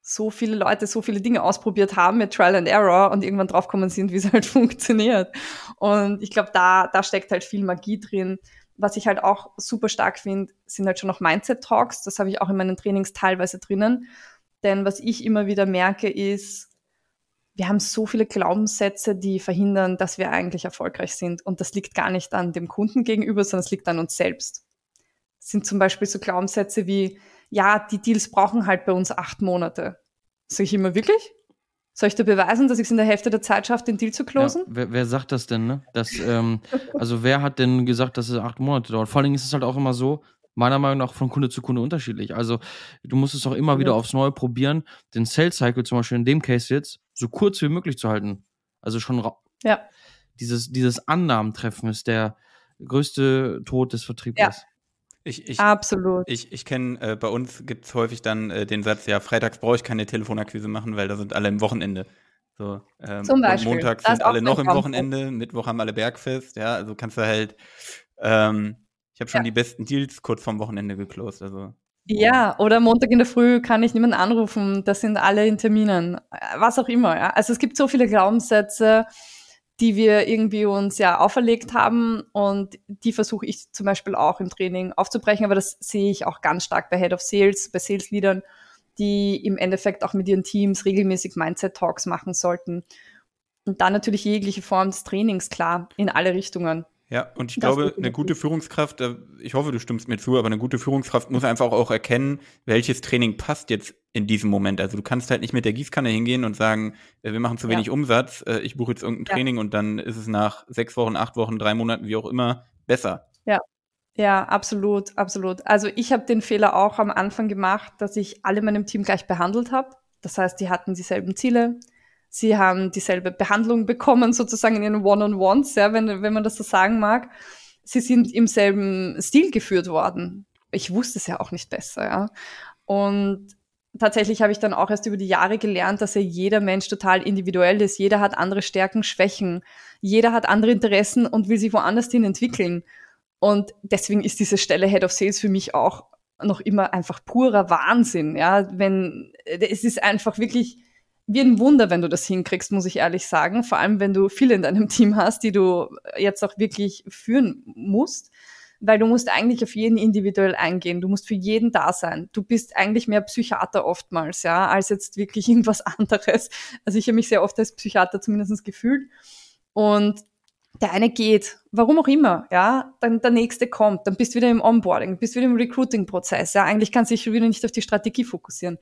so viele Leute so viele Dinge ausprobiert haben mit Trial and Error und irgendwann draufgekommen sind, wie es halt funktioniert. Und ich glaube, da, da steckt halt viel Magie drin. Was ich halt auch super stark finde, sind halt schon noch Mindset-Talks. Das habe ich auch in meinen Trainings teilweise drinnen. Denn was ich immer wieder merke, ist, wir haben so viele Glaubenssätze, die verhindern, dass wir eigentlich erfolgreich sind. Und das liegt gar nicht an dem Kunden gegenüber, sondern es liegt an uns selbst. Das sind zum Beispiel so Glaubenssätze wie, ja, die Deals brauchen halt bei uns acht Monate. Sag ich immer wirklich? Soll ich dir beweisen, dass ich es in der Hälfte der Zeit schaffe, den Deal zu closen? Ja, wer, wer, sagt das denn, ne? Das, ähm, also wer hat denn gesagt, dass es acht Monate dauert? Vor allem ist es halt auch immer so, meiner Meinung nach von Kunde zu Kunde unterschiedlich. Also du musst es auch immer ja. wieder aufs Neue probieren, den Sales Cycle zum Beispiel in dem Case jetzt so kurz wie möglich zu halten. Also schon ja. dieses, dieses Annahmentreffen ist der größte Tod des Vertriebs. Ja. Ich, ich, Absolut. Ich, ich kenne, äh, bei uns gibt es häufig dann äh, den Satz, ja, freitags brauche ich keine Telefonakquise machen, weil da sind alle im Wochenende. So, ähm, Zum Beispiel. Montag sind alle noch im Wochenende, Wochenende, Mittwoch haben alle Bergfest, ja, also kannst du halt ähm, ich habe schon ja. die besten Deals kurz vorm Wochenende geclosed. Also. Oh ja, oder Montag in der Früh kann ich niemanden anrufen, das sind alle in Terminen, was auch immer. Ja. Also es gibt so viele Glaubenssätze, die wir irgendwie uns ja auferlegt haben und die versuche ich zum Beispiel auch im Training aufzubrechen, aber das sehe ich auch ganz stark bei Head of Sales, bei Sales-Leadern, die im Endeffekt auch mit ihren Teams regelmäßig Mindset-Talks machen sollten. Und dann natürlich jegliche Form des Trainings, klar, in alle Richtungen. Ja, und ich glaube, eine gute Führungskraft, äh, ich hoffe, du stimmst mir zu, aber eine gute Führungskraft muss einfach auch erkennen, welches Training passt jetzt in diesem Moment. Also du kannst halt nicht mit der Gießkanne hingehen und sagen, äh, wir machen zu wenig ja. Umsatz, äh, ich buche jetzt irgendein ja. Training und dann ist es nach sechs Wochen, acht Wochen, drei Monaten, wie auch immer, besser. Ja, ja, absolut, absolut. Also ich habe den Fehler auch am Anfang gemacht, dass ich alle meinem Team gleich behandelt habe. Das heißt, die hatten dieselben Ziele, sie haben dieselbe Behandlung bekommen, sozusagen in ihren One-on-Ones, ja, wenn, wenn man das so sagen mag. Sie sind im selben Stil geführt worden. Ich wusste es ja auch nicht besser, ja. Und tatsächlich habe ich dann auch erst über die Jahre gelernt, dass ja jeder Mensch total individuell ist. Jeder hat andere Stärken, Schwächen. Jeder hat andere Interessen und will sich woanders hin entwickeln. Und deswegen ist diese Stelle Head of Sales für mich auch noch immer einfach purer Wahnsinn. Ja, wenn es ist einfach wirklich wie ein Wunder, wenn du das hinkriegst, muss ich ehrlich sagen. Vor allem, wenn du viele in deinem Team hast, die du jetzt auch wirklich führen musst. Weil du musst eigentlich auf jeden individuell eingehen. Du musst für jeden da sein. Du bist eigentlich mehr Psychiater oftmals, ja, als jetzt wirklich irgendwas anderes. Also ich habe mich sehr oft als Psychiater zumindest gefühlt. Und der eine geht, warum auch immer, ja, dann der nächste kommt, dann bist du wieder im Onboarding, bist wieder im Recruiting-Prozess, ja, eigentlich kann sich dich wieder nicht auf die Strategie fokussieren.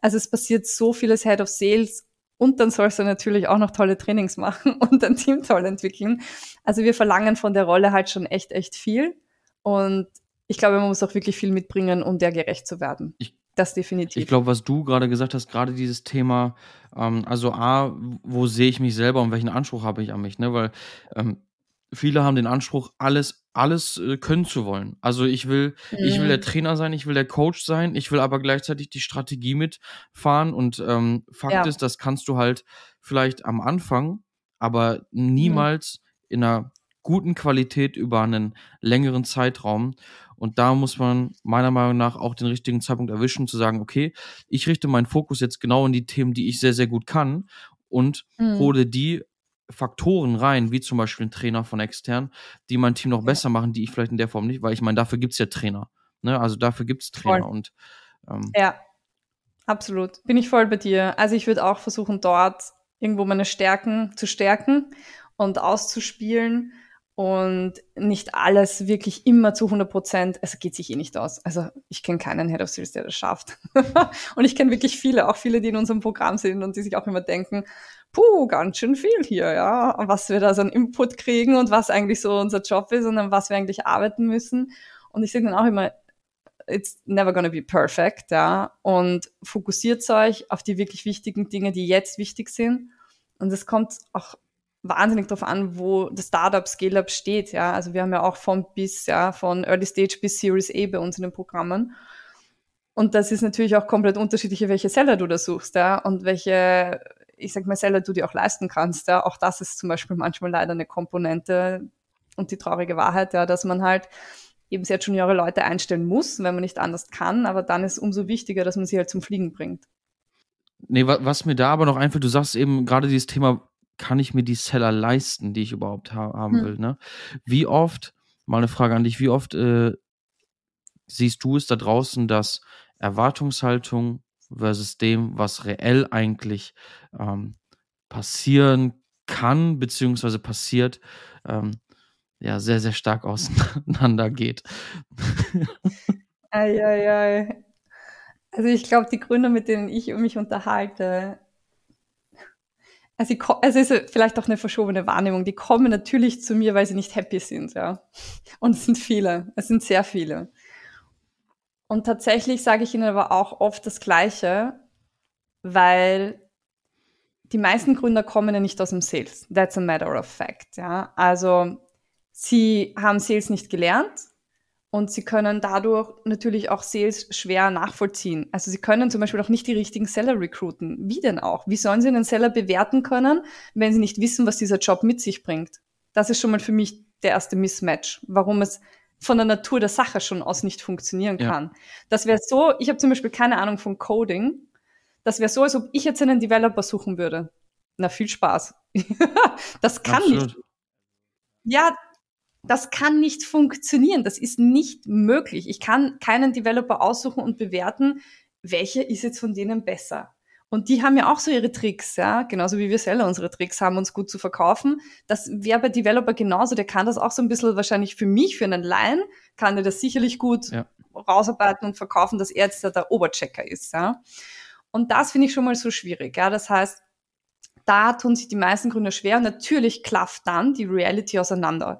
Also es passiert so vieles Head of Sales und dann sollst du natürlich auch noch tolle Trainings machen und dein Team toll entwickeln. Also wir verlangen von der Rolle halt schon echt, echt viel und ich glaube, man muss auch wirklich viel mitbringen, um der gerecht zu werden. Ich das definitiv. Ich glaube, was du gerade gesagt hast, gerade dieses Thema, ähm, also A, wo sehe ich mich selber und welchen Anspruch habe ich an mich, ne? Weil ähm, viele haben den Anspruch, alles, alles äh, können zu wollen. Also ich will, mhm. ich will der mhm. Trainer sein, ich will der Coach sein, ich will aber gleichzeitig die Strategie mitfahren. Und ähm, Fakt ja. ist, das kannst du halt vielleicht am Anfang, aber mhm. niemals mhm. in einer guten Qualität über einen längeren Zeitraum. Und da muss man meiner Meinung nach auch den richtigen Zeitpunkt erwischen, zu sagen, okay, ich richte meinen Fokus jetzt genau in die Themen, die ich sehr, sehr gut kann und mhm. hole die Faktoren rein, wie zum Beispiel ein Trainer von extern, die mein Team noch besser machen, die ich vielleicht in der Form nicht, weil ich meine, dafür gibt es ja Trainer. Ne? Also dafür gibt es Trainer und ähm, ja, absolut. Bin ich voll bei dir. Also ich würde auch versuchen, dort irgendwo meine Stärken zu stärken und auszuspielen und nicht alles wirklich immer zu 100 Prozent, also geht sich eh nicht aus. Also ich kenne keinen Head of Sales, der das schafft. und ich kenne wirklich viele, auch viele, die in unserem Programm sind und die sich auch immer denken, puh, ganz schön viel hier, ja, was wir da so einen Input kriegen und was eigentlich so unser Job ist und an was wir eigentlich arbeiten müssen. Und ich sage dann auch immer, it's never gonna be perfect, ja, und fokussiert euch auf die wirklich wichtigen Dinge, die jetzt wichtig sind. Und es kommt auch wahnsinnig darauf an, wo das Startup Scale-up steht. Ja, also wir haben ja auch von bis ja von Early Stage bis Series A bei uns in den Programmen. Und das ist natürlich auch komplett unterschiedlich, welche Seller du da suchst, ja, und welche, ich sag mal, Seller du dir auch leisten kannst, ja. Auch das ist zum Beispiel manchmal leider eine Komponente und die traurige Wahrheit, ja, dass man halt eben sehr juniore Leute einstellen muss, wenn man nicht anders kann, aber dann ist umso wichtiger, dass man sie halt zum Fliegen bringt. Nee, was mir da aber noch einfällt, du sagst eben gerade dieses Thema kann ich mir die Seller leisten, die ich überhaupt ha haben hm. will? Ne? Wie oft, mal eine Frage an dich, wie oft äh, siehst du es da draußen, dass Erwartungshaltung versus dem, was reell eigentlich ähm, passieren kann, beziehungsweise passiert, ähm, ja, sehr, sehr stark auseinander geht. Eieiei. Ei, ei. Also ich glaube, die Gründe, mit denen ich mich unterhalte, also, es also ist vielleicht auch eine verschobene Wahrnehmung. Die kommen natürlich zu mir, weil sie nicht happy sind, ja. Und es sind viele, es sind sehr viele. Und tatsächlich sage ich ihnen aber auch oft das Gleiche, weil die meisten Gründer kommen ja nicht aus dem Sales. That's a matter of fact, ja. Also, sie haben Sales nicht gelernt, und sie können dadurch natürlich auch Sales schwer nachvollziehen. Also sie können zum Beispiel auch nicht die richtigen Seller recruiten. Wie denn auch? Wie sollen sie einen Seller bewerten können, wenn sie nicht wissen, was dieser Job mit sich bringt? Das ist schon mal für mich der erste Mismatch, warum es von der Natur der Sache schon aus nicht funktionieren kann. Ja. Das wäre so, ich habe zum Beispiel keine Ahnung von Coding. Das wäre so, als ob ich jetzt einen Developer suchen würde. Na, viel Spaß. das kann Absolut. nicht. Ja, das kann nicht funktionieren. Das ist nicht möglich. Ich kann keinen Developer aussuchen und bewerten, welcher ist jetzt von denen besser. Und die haben ja auch so ihre Tricks, ja, genauso wie wir selber unsere Tricks haben, uns gut zu verkaufen. Das wäre bei Developer genauso, der kann das auch so ein bisschen wahrscheinlich für mich, für einen Laien, kann er das sicherlich gut ja. rausarbeiten und verkaufen, dass er jetzt der Oberchecker ist, ja. Und das finde ich schon mal so schwierig, ja. Das heißt, da tun sich die meisten Gründer schwer und natürlich klafft dann die Reality auseinander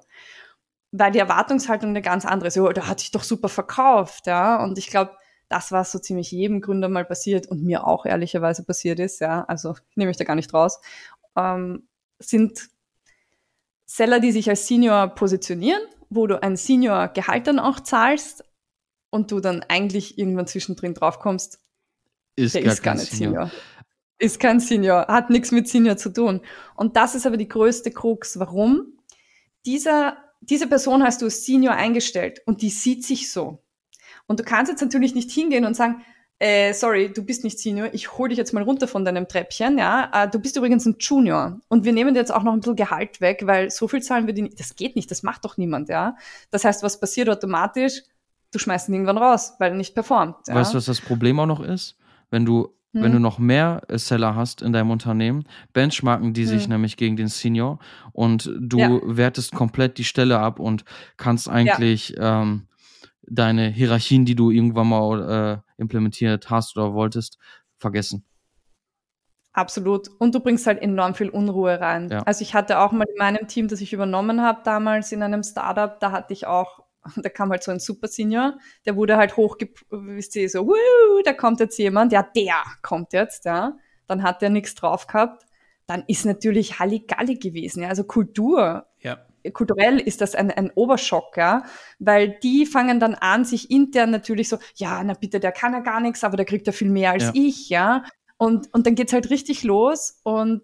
weil die Erwartungshaltung eine ganz andere ist. Oh, da hat sich doch super verkauft, ja. Und ich glaube, das, war so ziemlich jedem Gründer mal passiert und mir auch ehrlicherweise passiert ist, ja, also nehme ich da gar nicht raus, ähm, sind Seller, die sich als Senior positionieren, wo du ein Senior-Gehalt dann auch zahlst und du dann eigentlich irgendwann zwischendrin draufkommst, ist der gar ist gar nicht Senior. Senior. Ist kein Senior, hat nichts mit Senior zu tun. Und das ist aber die größte Krux. Warum? Dieser diese Person hast du als Senior eingestellt und die sieht sich so. Und du kannst jetzt natürlich nicht hingehen und sagen, äh, sorry, du bist nicht Senior, ich hole dich jetzt mal runter von deinem Treppchen, ja. Äh, du bist übrigens ein Junior und wir nehmen dir jetzt auch noch ein bisschen Gehalt weg, weil so viel zahlen wir dir nicht. Das geht nicht, das macht doch niemand, ja. Das heißt, was passiert automatisch? Du schmeißt ihn irgendwann raus, weil er nicht performt. Ja? Weißt du, was das Problem auch noch ist? Wenn du wenn du mhm. noch mehr äh, Seller hast in deinem Unternehmen, benchmarken die hm. sich mhm. nämlich gegen den Senior und du ja. wertest komplett die Stelle ab und kannst eigentlich ja. ähm, deine Hierarchien, die du irgendwann mal äh, implementiert hast oder wolltest, vergessen. Absolut. Und du bringst halt enorm viel Unruhe rein. Ja. Also ich hatte auch mal in meinem Team, das ich übernommen habe damals in einem Startup, da hatte ich auch Und da kam halt so ein Super Senior, der wurde halt hochgep, wisst ihr, so, wuh, da kommt jetzt jemand, ja, der kommt jetzt, ja. Dann hat der nichts drauf gehabt. Dann ist natürlich Halligalli gewesen, ja. Also Kultur. Ja. Kulturell ist das ein, ein Oberschock, ja, weil die fangen dann an, sich intern natürlich so, ja, na bitte, der kann ja gar nichts, aber der kriegt ja viel mehr als ja. ich, ja. Und, und dann geht's halt richtig los und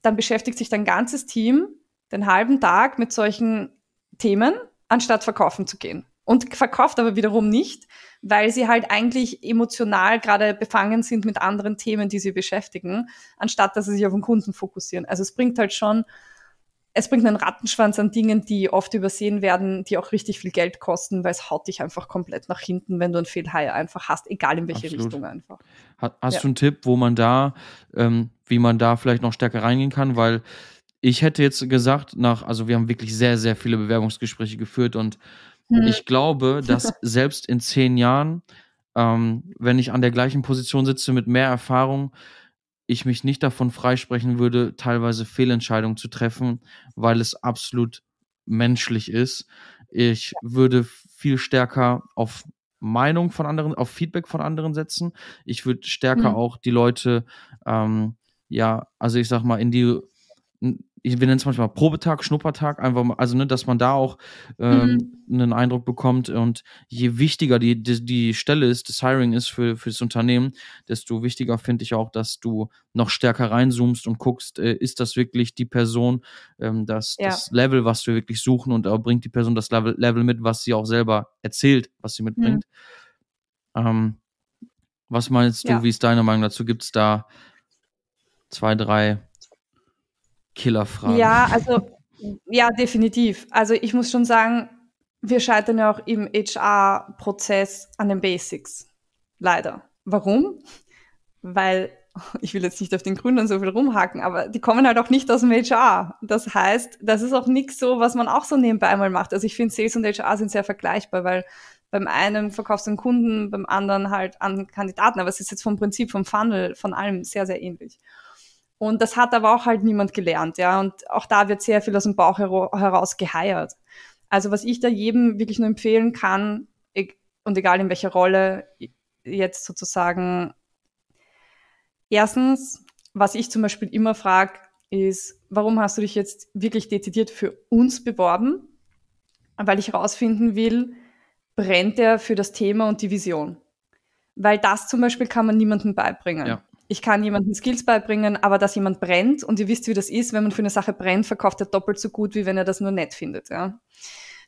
dann beschäftigt sich dein ganzes Team den halben Tag mit solchen Themen anstatt verkaufen zu gehen. Und verkauft aber wiederum nicht, weil sie halt eigentlich emotional gerade befangen sind mit anderen Themen, die sie beschäftigen, anstatt dass sie sich auf den Kunden fokussieren. Also es bringt halt schon, es bringt einen Rattenschwanz an Dingen, die oft übersehen werden, die auch richtig viel Geld kosten, weil es haut dich einfach komplett nach hinten, wenn du ein Fehlhai einfach hast, egal in welche Absolut. Richtung einfach. Hast, hast ja. du einen Tipp, wo man da, ähm, wie man da vielleicht noch stärker reingehen kann? Weil ich hätte jetzt gesagt, nach, also wir haben wirklich sehr, sehr viele Bewerbungsgespräche geführt und hm. ich glaube, dass selbst in zehn Jahren, ähm, wenn ich an der gleichen Position sitze mit mehr Erfahrung, ich mich nicht davon freisprechen würde, teilweise Fehlentscheidungen zu treffen, weil es absolut menschlich ist. Ich würde viel stärker auf Meinung von anderen, auf Feedback von anderen setzen. Ich würde stärker hm. auch die Leute, ähm, ja, also ich sag mal, in die ich wir nennen es manchmal Probetag, Schnuppertag, einfach mal, also ne, dass man da auch ähm, mhm. einen Eindruck bekommt. Und je wichtiger die, die, die Stelle ist, das Hiring ist für, für das Unternehmen, desto wichtiger finde ich auch, dass du noch stärker reinzoomst und guckst, äh, ist das wirklich die Person, ähm, das, ja. das Level, was wir wirklich suchen und äh, bringt die Person das Level, Level mit, was sie auch selber erzählt, was sie mitbringt. Mhm. Ähm, was meinst du, ja. wie ist deine Meinung dazu? Gibt es da zwei, drei Killerfragen. Ja, also ja, definitiv. Also ich muss schon sagen, wir scheitern ja auch im HR-Prozess an den Basics. Leider. Warum? Weil, ich will jetzt nicht auf den Gründern so viel rumhacken, aber die kommen halt auch nicht aus dem HR. Das heißt, das ist auch nichts so, was man auch so nebenbei mal macht. Also ich finde, Sales und HR sind sehr vergleichbar, weil beim einen verkaufst du einen Kunden, beim anderen halt an Kandidaten. Aber es ist jetzt vom Prinzip, vom Funnel, von allem sehr, sehr ähnlich. Und das hat aber auch halt niemand gelernt, ja. Und auch da wird sehr viel aus dem Bauch heraus geheiert. Also was ich da jedem wirklich nur empfehlen kann, e-, und egal in welcher Rolle jetzt sozusagen, erstens, was ich zum Beispiel immer frage, ist, warum hast du dich jetzt wirklich dezidiert für uns beworben? Weil ich herausfinden will, brennt er für das Thema und die Vision. Weil das zum Beispiel kann man niemandem beibringen. Ja ich kann jemandem Skills beibringen, aber dass jemand brennt und ihr wisst, wie das ist, wenn man für eine Sache brennt, verkauft er doppelt so gut, wie wenn er das nur nett findet. Ja?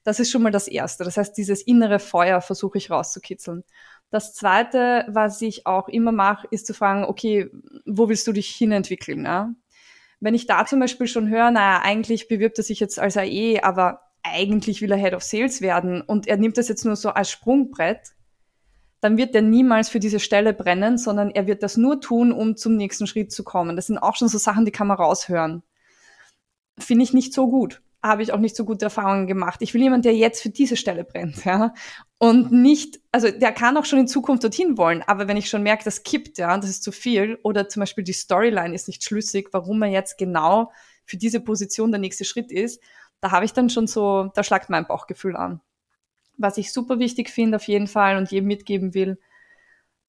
Das ist schon mal das Erste. Das heißt, dieses innere Feuer versuche ich rauszukitzeln. Das Zweite, was ich auch immer mache, ist zu fragen, okay, wo willst du dich hinentwickeln? Ja? Wenn ich da zum Beispiel schon höre, naja, eigentlich bewirbt er sich jetzt als AE, aber eigentlich will er Head of Sales werden und er nimmt das jetzt nur so als Sprungbrett, dann wird er niemals für diese Stelle brennen, sondern er wird das nur tun, um zum nächsten Schritt zu kommen. Das sind auch schon so Sachen, die kann man raushören. Finde ich nicht so gut. Habe ich auch nicht so gute Erfahrungen gemacht. Ich will jemanden, der jetzt für diese Stelle brennt, ja. Und nicht, also der kann auch schon in Zukunft dorthin wollen, aber wenn ich schon merke, das kippt, ja, das ist zu viel, oder zum Beispiel die Storyline ist nicht schlüssig, warum er jetzt genau für diese Position der nächste Schritt ist, da habe ich dann schon so, da schlagt mein Bauchgefühl an was ich super wichtig finde auf jeden Fall und jedem mitgeben will,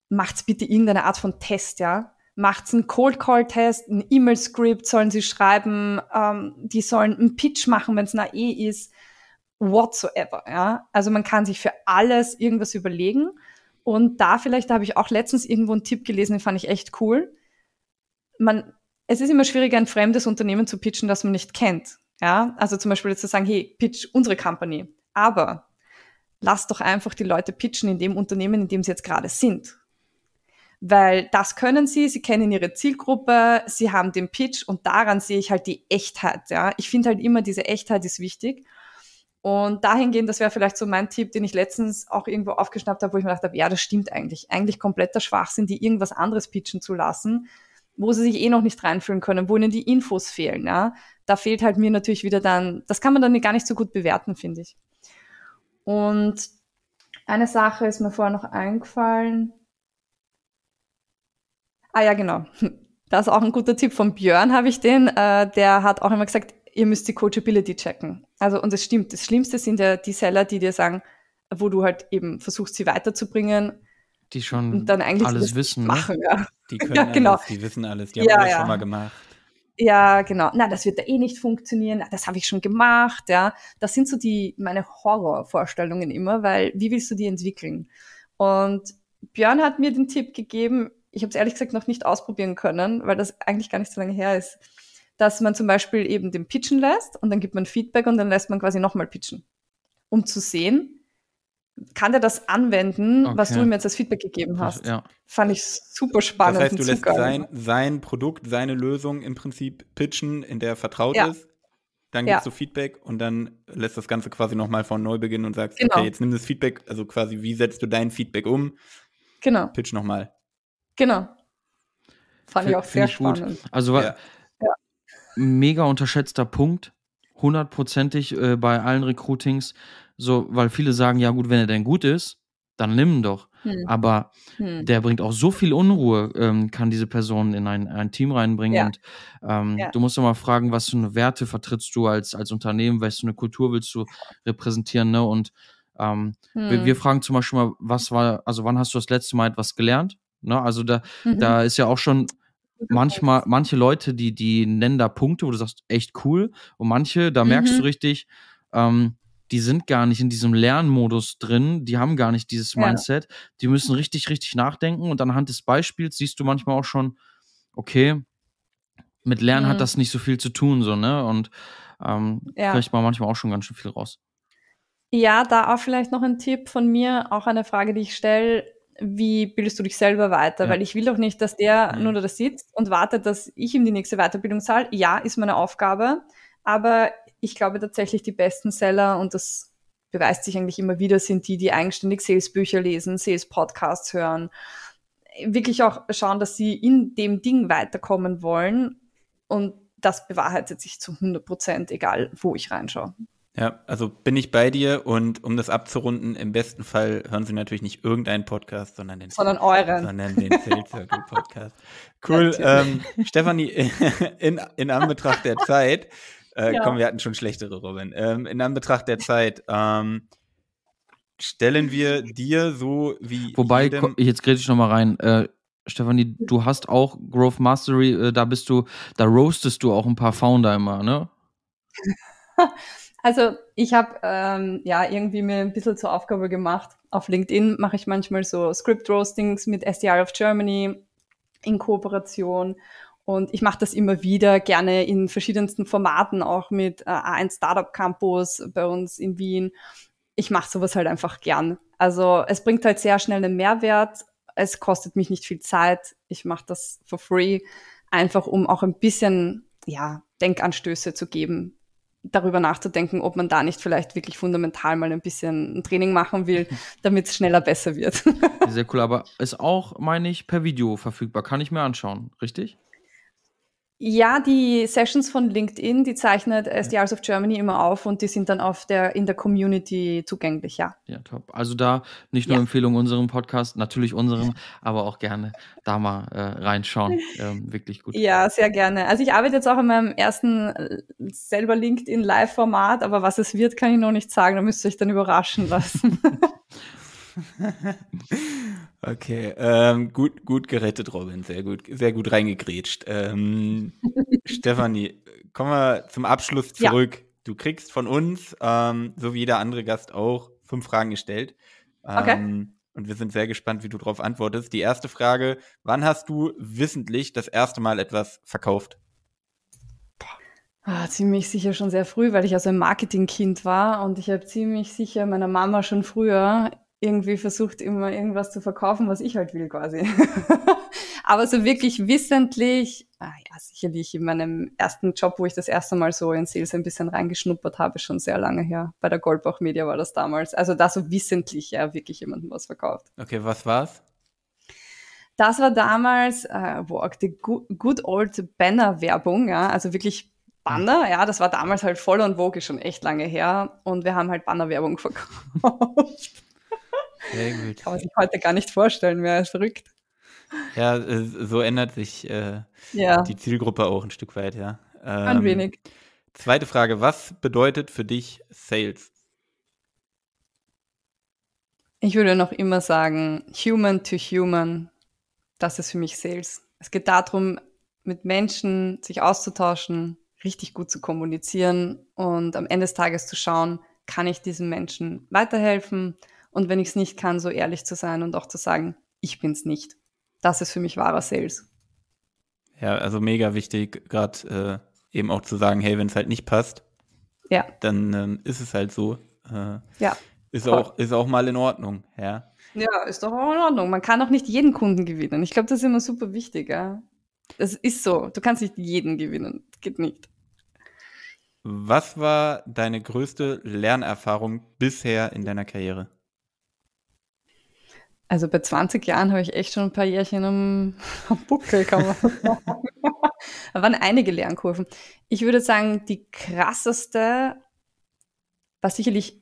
macht's bitte irgendeine Art von Test, ja. Macht's einen Cold Call Test, ein E-Mail Script sollen sie schreiben, ähm, die sollen einen Pitch machen, wenn es eh eine AE ist, whatsoever, ja. Also man kann sich für alles irgendwas überlegen und da vielleicht, da habe ich auch letztens irgendwo einen Tipp gelesen, den fand ich echt cool. Man, es ist immer schwieriger, ein fremdes Unternehmen zu pitchen, das man nicht kennt, ja. Also zum Beispiel jetzt zu sagen, hey, pitch unsere Company. Aber lass doch einfach die Leute pitchen in dem Unternehmen, in dem sie jetzt gerade sind. Weil das können sie, sie kennen ihre Zielgruppe, sie haben den Pitch und daran sehe ich halt die Echtheit. Ja? Ich finde halt immer, diese Echtheit ist wichtig. Und dahingehend, das wäre vielleicht so mein Tipp, den ich letztens auch irgendwo aufgeschnappt habe, wo ich mir gedacht habe, ja, das stimmt eigentlich. Eigentlich kompletter Schwachsinn, die irgendwas anderes pitchen zu lassen, wo sie sich eh noch nicht reinfühlen können, wo ihnen die Infos fehlen. Ja? Da fehlt halt mir natürlich wieder dann, das kann man dann gar nicht so gut bewerten, finde ich. Und eine Sache ist mir vorher noch eingefallen. Ah ja, genau. Das ist auch ein guter Tipp von Björn, habe ich den. Äh, der hat auch immer gesagt, ihr müsst die Coachability checken. Also, und es stimmt, das Schlimmste sind ja die Seller, die dir sagen, wo du halt eben versuchst, sie weiterzubringen. Die schon und dann eigentlich alles wissen. Ne? Machen, ja. Die können ja, genau. alles, die wissen alles, die haben das ja. schon mal gemacht. Ja, genau. Na, das wird da eh nicht funktionieren. das habe ich schon gemacht. Ja, das sind so die meine Horrorvorstellungen immer, weil wie willst du die entwickeln? Und Björn hat mir den Tipp gegeben. Ich habe es ehrlich gesagt noch nicht ausprobieren können, weil das eigentlich gar nicht so lange her ist, dass man zum Beispiel eben den pitchen lässt und dann gibt man Feedback und dann lässt man quasi nochmal pitchen, um zu sehen, kann der das anwenden, okay. was du ihm jetzt als Feedback gegeben hast? Ja. Fand ich super spannend. Das heißt, du lässt sein, sein, Produkt, seine Lösung im Prinzip pitchen, in der er vertraut ja. ist. Dann gibst ja. du Feedback und dann lässt das Ganze quasi nochmal von neu beginnen und sagst, genau. okay, jetzt nimm das Feedback, also quasi, wie setzt du dein Feedback um? Genau. Pitch nochmal. Genau. Fand F ich auch sehr ich spannend. Gut. Also, ja. mega unterschätzter Punkt hundertprozentig äh, bei allen Recruitings, so, weil viele sagen, ja gut, wenn er denn gut ist, dann nimm ihn doch. Hm. Aber hm. der bringt auch so viel Unruhe, ähm, kann diese Person in ein, ein Team reinbringen. Ja. Und ähm, ja. du musst doch mal fragen, was für eine Werte vertrittst du als, als Unternehmen, welche eine Kultur willst du repräsentieren, ne? Und ähm, hm. wir, wir, fragen zum Beispiel mal, was war, also wann hast du das letzte Mal etwas gelernt? Ne? Also da, mhm. da ist ja auch schon manchmal, manche Leute, die, die nennen da Punkte, wo du sagst, echt cool. Und manche, da merkst mhm. du richtig, ähm, die sind gar nicht in diesem Lernmodus drin, die haben gar nicht dieses Mindset, ja. die müssen richtig, richtig nachdenken und anhand des Beispiels siehst du manchmal auch schon, okay, mit Lernen mhm. hat das nicht so viel zu tun, so, ne? Und ähm, ja. vielleicht mal manchmal auch schon ganz schön viel raus. Ja, da auch vielleicht noch ein Tipp von mir, auch eine Frage, die ich stelle. Wie bildest du dich selber weiter? Ja. Weil ich will doch nicht, dass der mhm. nur da sitzt und wartet, dass ich ihm die nächste Weiterbildung zahle. Ja, ist meine Aufgabe, aber ich glaube tatsächlich, die besten Seller, und das beweist sich eigentlich immer wieder, sind die, die eigenständig Sales-Bücher lesen, Sales-Podcasts hören, wirklich auch schauen, dass sie in dem Ding weiterkommen wollen. Und das bewahrheitet sich zu 100 Prozent, egal wo ich reinschaue. Ja, also bin ich bei dir und um das abzurunden, im besten Fall hören Sie natürlich nicht irgendeinen Podcast, sondern den sondern euren, sondern den Sales Circle Podcast. Cool, ähm, Stefanie, in, in Anbetracht der Zeit äh, ja. Komm, wir hatten schon schlechtere, Robin. Ähm, in Anbetracht der Zeit, ähm, stellen wir dir so wie. Wobei, jetzt rede ich nochmal rein. Äh, Stefanie, du hast auch Growth Mastery, äh, da bist du, da roastest du auch ein paar Founder immer, ne? Also ich habe ähm, ja irgendwie mir ein bisschen zur Aufgabe gemacht. Auf LinkedIn mache ich manchmal so Script Roastings mit SDR of Germany in Kooperation und ich mache das immer wieder gerne in verschiedensten Formaten, auch mit äh, A1 Startup Campus bei uns in Wien. Ich mache sowas halt einfach gern. Also es bringt halt sehr schnell einen Mehrwert. Es kostet mich nicht viel Zeit. Ich mache das for free, einfach um auch ein bisschen ja, Denkanstöße zu geben, darüber nachzudenken, ob man da nicht vielleicht wirklich fundamental mal ein bisschen ein Training machen will, damit es schneller besser wird. Sehr cool, aber ist auch, meine ich, per Video verfügbar. Kann ich mir anschauen, richtig? Ja, die Sessions von LinkedIn, die zeichnet äh, SDRs of Germany immer auf und die sind dann auf der, in der Community zugänglich, ja. Ja, top. Also da nicht nur ja. Empfehlung unserem Podcast, natürlich unserem, aber auch gerne da mal äh, reinschauen. Ähm, wirklich gut. Ja, sehr gerne. Also ich arbeite jetzt auch an meinem ersten äh, selber LinkedIn Live-Format, aber was es wird, kann ich noch nicht sagen. Da müsst ihr euch dann überraschen lassen. Okay, ähm, gut, gut gerettet, Robin. Sehr gut, sehr gut reingegrätscht. Ähm, Stefanie, kommen wir zum Abschluss zurück. Ja. Du kriegst von uns, ähm, so wie jeder andere Gast auch, fünf Fragen gestellt. okay. Ähm, und wir sind sehr gespannt, wie du darauf antwortest. Die erste Frage: Wann hast du wissentlich das erste Mal etwas verkauft? Ah, ziemlich sicher schon sehr früh, weil ich also ein Marketingkind war und ich habe ziemlich sicher meiner Mama schon früher irgendwie versucht, immer irgendwas zu verkaufen, was ich halt will quasi. Aber so wirklich wissentlich, ah ja, sicherlich in meinem ersten Job, wo ich das erste Mal so in Sales ein bisschen reingeschnuppert habe, schon sehr lange her. Bei der Goldbach Media war das damals. Also da so wissentlich ja wirklich jemandem was verkauft. Okay, was war's? Das war damals, äh, wow, die good old Banner-Werbung, ja, also wirklich Banner, ja, das war damals halt voll und vogue, schon echt lange her. Und wir haben halt Banner-Werbung verkauft. Sehr gut. Kann man sich heute gar nicht vorstellen mehr, ist verrückt. Ja, äh, so ändert sich äh, ja. die Zielgruppe auch ein Stück weit, ja. Ähm, ein wenig. Zweite Frage, was bedeutet für dich Sales? Ich würde noch immer sagen, human to human, das ist für mich Sales. Es geht darum, mit Menschen sich auszutauschen, richtig gut zu kommunizieren und am Ende des Tages zu schauen, kann ich diesem Menschen weiterhelfen? und wenn ich es nicht kann, so ehrlich zu sein und auch zu sagen, ich bin es nicht. Das ist für mich wahrer Sales. Ja, also mega wichtig, gerade äh, eben auch zu sagen, hey, wenn es halt nicht passt, ja. dann ähm, ist es halt so. Äh, ja. Ist auch, ist auch mal in Ordnung, ja. Ja, ist doch auch in Ordnung. Man kann auch nicht jeden Kunden gewinnen. Ich glaube, das ist immer super wichtig, ja. Das ist so. Du kannst nicht jeden gewinnen. Das geht nicht. Was war deine größte Lernerfahrung bisher in deiner Karriere? Also bei 20 Jahren habe ich echt schon ein paar Jährchen am, Buckel, kann man sagen. da waren einige Lernkurven. Ich würde sagen, die krasseste war sicherlich,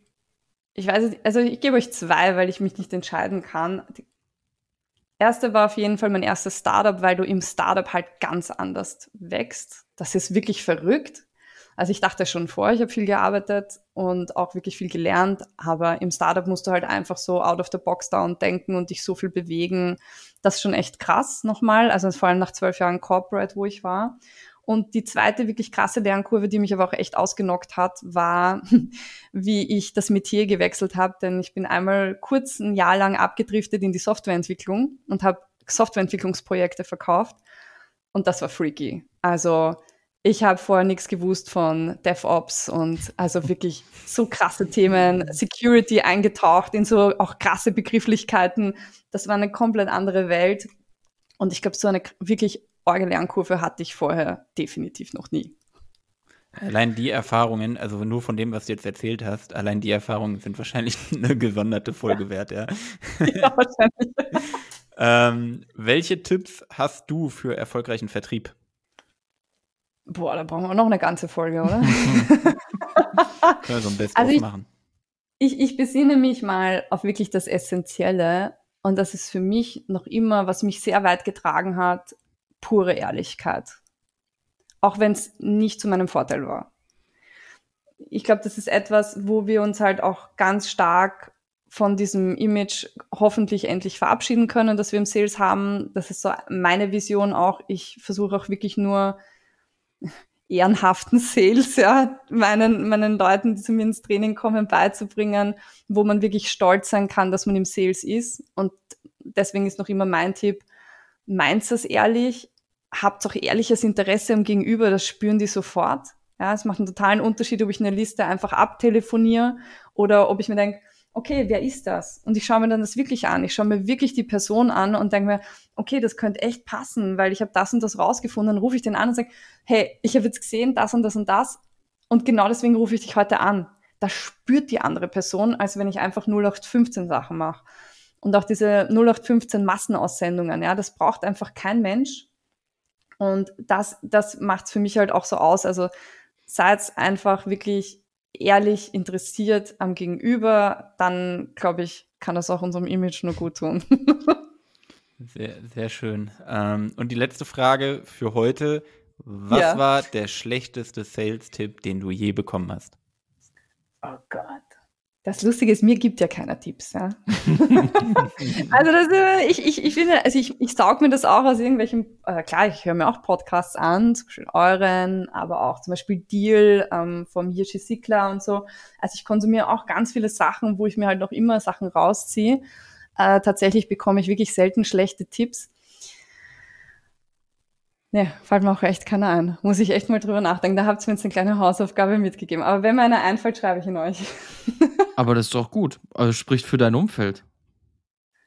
ich weiß nicht, also ich gebe euch zwei, weil ich mich nicht entscheiden kann. Die erste war auf jeden Fall mein erstes Startup, weil du im Startup halt ganz anders wächst. Das ist wirklich verrückt. Also ich dachte schon vor, ich habe viel gearbeitet und auch wirklich viel gelernt, aber im Startup musst du halt einfach so out of the box da und denken und dich so viel bewegen. Das ist schon echt krass nochmal, also vor allem nach zwölf Jahren Corporate, wo ich war. Und die zweite wirklich krasse Lernkurve, die mich aber auch echt ausgenockt hat, war, wie ich das Metier gewechselt habe. Denn ich bin einmal kurz ein Jahr lang abgedriftet in die Softwareentwicklung und habe Softwareentwicklungsprojekte verkauft. Und das war freaky. Also ich habe vorher nichts gewusst von DevOps und also wirklich so krasse Themen, Security eingetaucht in so auch krasse Begrifflichkeiten. Das war eine komplett andere Welt. Und ich glaube, so eine wirklich orgel Lernkurve hatte ich vorher definitiv noch nie. Allein die Erfahrungen, also nur von dem, was du jetzt erzählt hast, allein die Erfahrungen sind wahrscheinlich eine gesonderte Folge ja. wert, ja. Ja, wahrscheinlich. ähm, welche Tipps hast du für erfolgreichen Vertrieb? Boah, da brauchen wir noch eine ganze Folge, oder? Können wir so ein Best also machen. Ich, ich besinne mich mal auf wirklich das Essentielle. Und das ist für mich noch immer, was mich sehr weit getragen hat, pure Ehrlichkeit. Auch wenn es nicht zu meinem Vorteil war. Ich glaube, das ist etwas, wo wir uns halt auch ganz stark von diesem Image hoffentlich endlich verabschieden können, dass wir im Sales haben. Das ist so meine Vision auch. Ich versuche auch wirklich nur ehrenhaften Sales, ja, meinen, meinen Leuten, die zu mir ins Training kommen, beizubringen, wo man wirklich stolz sein kann, dass man im Sales ist. Und deswegen ist noch immer mein Tipp, meint das ehrlich, habt auch ehrliches Interesse am Gegenüber, das spüren die sofort. Ja, es macht einen totalen Unterschied, ob ich eine Liste einfach abtelefoniere oder ob ich mir denke, okay, wer ist das? Und ich schaue mir dann das wirklich an. Ich schaue mir wirklich die Person an und denke mir, okay, das könnte echt passen, weil ich habe das und das rausgefunden. Dann rufe ich den an und sage, hey, ich habe jetzt gesehen, das und das und das. Und genau deswegen rufe ich dich heute an. Das spürt die andere Person, als wenn ich einfach 0815 Sachen mache. Und auch diese 0815 Massenaussendungen, ja, das braucht einfach kein Mensch. Und das, das macht es für mich halt auch so aus. Also seid einfach wirklich ehrlich interessiert am Gegenüber, dann glaube ich, kann das auch unserem Image nur gut tun. sehr, sehr schön. Ähm, und die letzte Frage für heute. Was ja. war der schlechteste Sales-Tipp, den du je bekommen hast? Oh Gott. Das Lustige ist, mir gibt ja keiner Tipps. Ja? also das, ich, ich, ich finde, also ich, ich saug mir das auch aus irgendwelchen, äh, klar, ich höre mir auch Podcasts an, zum Beispiel euren, aber auch zum Beispiel Deal ähm, vom Yirschi Sickler und so. Also ich konsumiere auch ganz viele Sachen, wo ich mir halt noch immer Sachen rausziehe. Äh, tatsächlich bekomme ich wirklich selten schlechte Tipps. Ne, fällt mir auch echt keiner ein. Muss ich echt mal drüber nachdenken. Da habt ihr mir jetzt eine kleine Hausaufgabe mitgegeben. Aber wenn mir einer einfällt, schreibe ich ihn euch. Aber das ist doch gut. Also, spricht für dein Umfeld.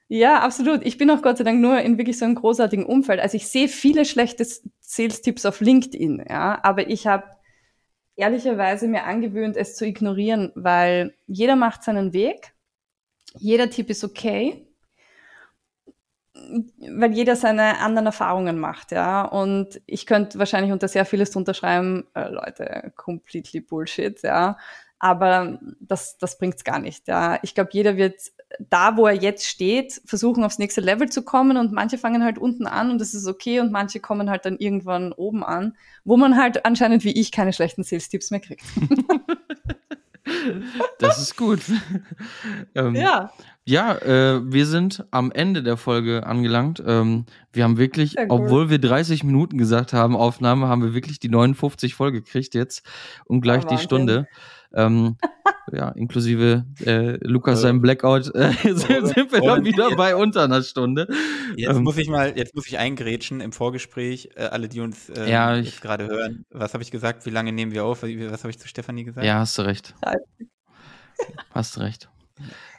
Ja, absolut. Ich bin auch Gott sei Dank nur in wirklich so einem großartigen Umfeld. Also ich sehe viele schlechte Sales-Tipps auf LinkedIn, ja, aber ich habe ehrlicherweise mir angewöhnt, es zu ignorieren, weil jeder macht seinen Weg, jeder Tipp ist okay, weil jeder seine anderen Erfahrungen macht, ja. Und ich könnte wahrscheinlich unter sehr vieles drunter schreiben, äh, Leute, completely Bullshit, ja. Aber das, das es gar nicht. Ja. Ich glaube, jeder wird da, wo er jetzt steht, versuchen, aufs nächste Level zu kommen. Und manche fangen halt unten an und das ist okay. Und manche kommen halt dann irgendwann oben an, wo man halt anscheinend wie ich keine schlechten Sales-Tipps mehr kriegt. Das ist gut. ähm, ja. Ja, äh, wir sind am Ende der Folge angelangt. Ähm, wir haben wirklich, ja, obwohl wir 30 Minuten gesagt haben, Aufnahme, haben wir wirklich die 59 voll gekriegt jetzt und gleich ja, oh, die Stunde. Ähm, ja, inklusive äh, Lukas äh, seinem Blackout äh, sind, wir dann wieder bei unter einer Stunde. Jetzt ähm, muss ich mal, jetzt muss ich eingrätschen im Vorgespräch, äh, alle, die uns äh, ja, gerade hören. Was habe ich gesagt? Wie lange nehmen wir auf? Was habe ich zu Stefanie gesagt? Ja, hast du recht. hast du recht.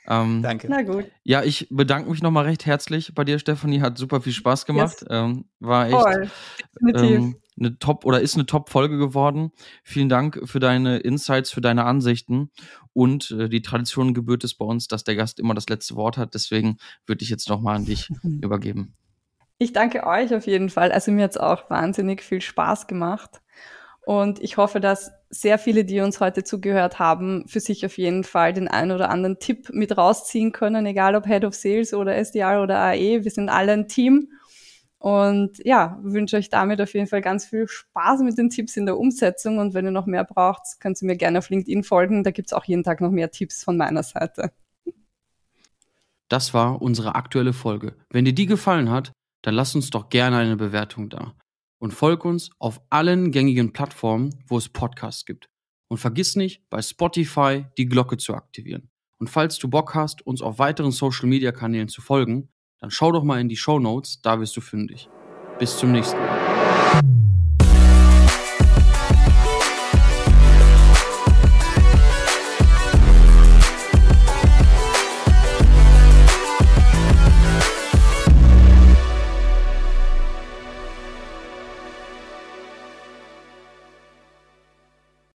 Ähm, Danke. Na gut. Ja, ich bedanke mich nochmal recht herzlich bei dir, Stefanie. Hat super viel Spaß gemacht. Yes. Ähm, war echt. Voll. Ähm, eine Top oder ist eine Top-Folge geworden. Vielen Dank für deine Insights, für deine Ansichten. Und äh, die Tradition gebührt es bei uns, dass der Gast immer das letzte Wort hat. Deswegen würde ich jetzt nochmal an dich übergeben. Ich danke euch auf jeden Fall. Also mir hat es auch wahnsinnig viel Spaß gemacht. Und ich hoffe, dass sehr viele, die uns heute zugehört haben, für sich auf jeden Fall den einen oder anderen Tipp mit rausziehen können, egal ob Head of Sales oder SDR oder AE. Wir sind alle ein Team und ja, wünsche euch damit auf jeden Fall ganz viel Spaß mit den Tipps in der Umsetzung. Und wenn ihr noch mehr braucht, könnt ihr mir gerne auf LinkedIn folgen. Da gibt es auch jeden Tag noch mehr Tipps von meiner Seite. Das war unsere aktuelle Folge. Wenn dir die gefallen hat, dann lass uns doch gerne eine Bewertung da. Und folg uns auf allen gängigen Plattformen, wo es Podcasts gibt. Und vergiss nicht, bei Spotify die Glocke zu aktivieren. Und falls du Bock hast, uns auf weiteren Social-Media-Kanälen zu folgen, dann schau doch mal in die Show Notes, da wirst du fündig. Bis zum nächsten Mal.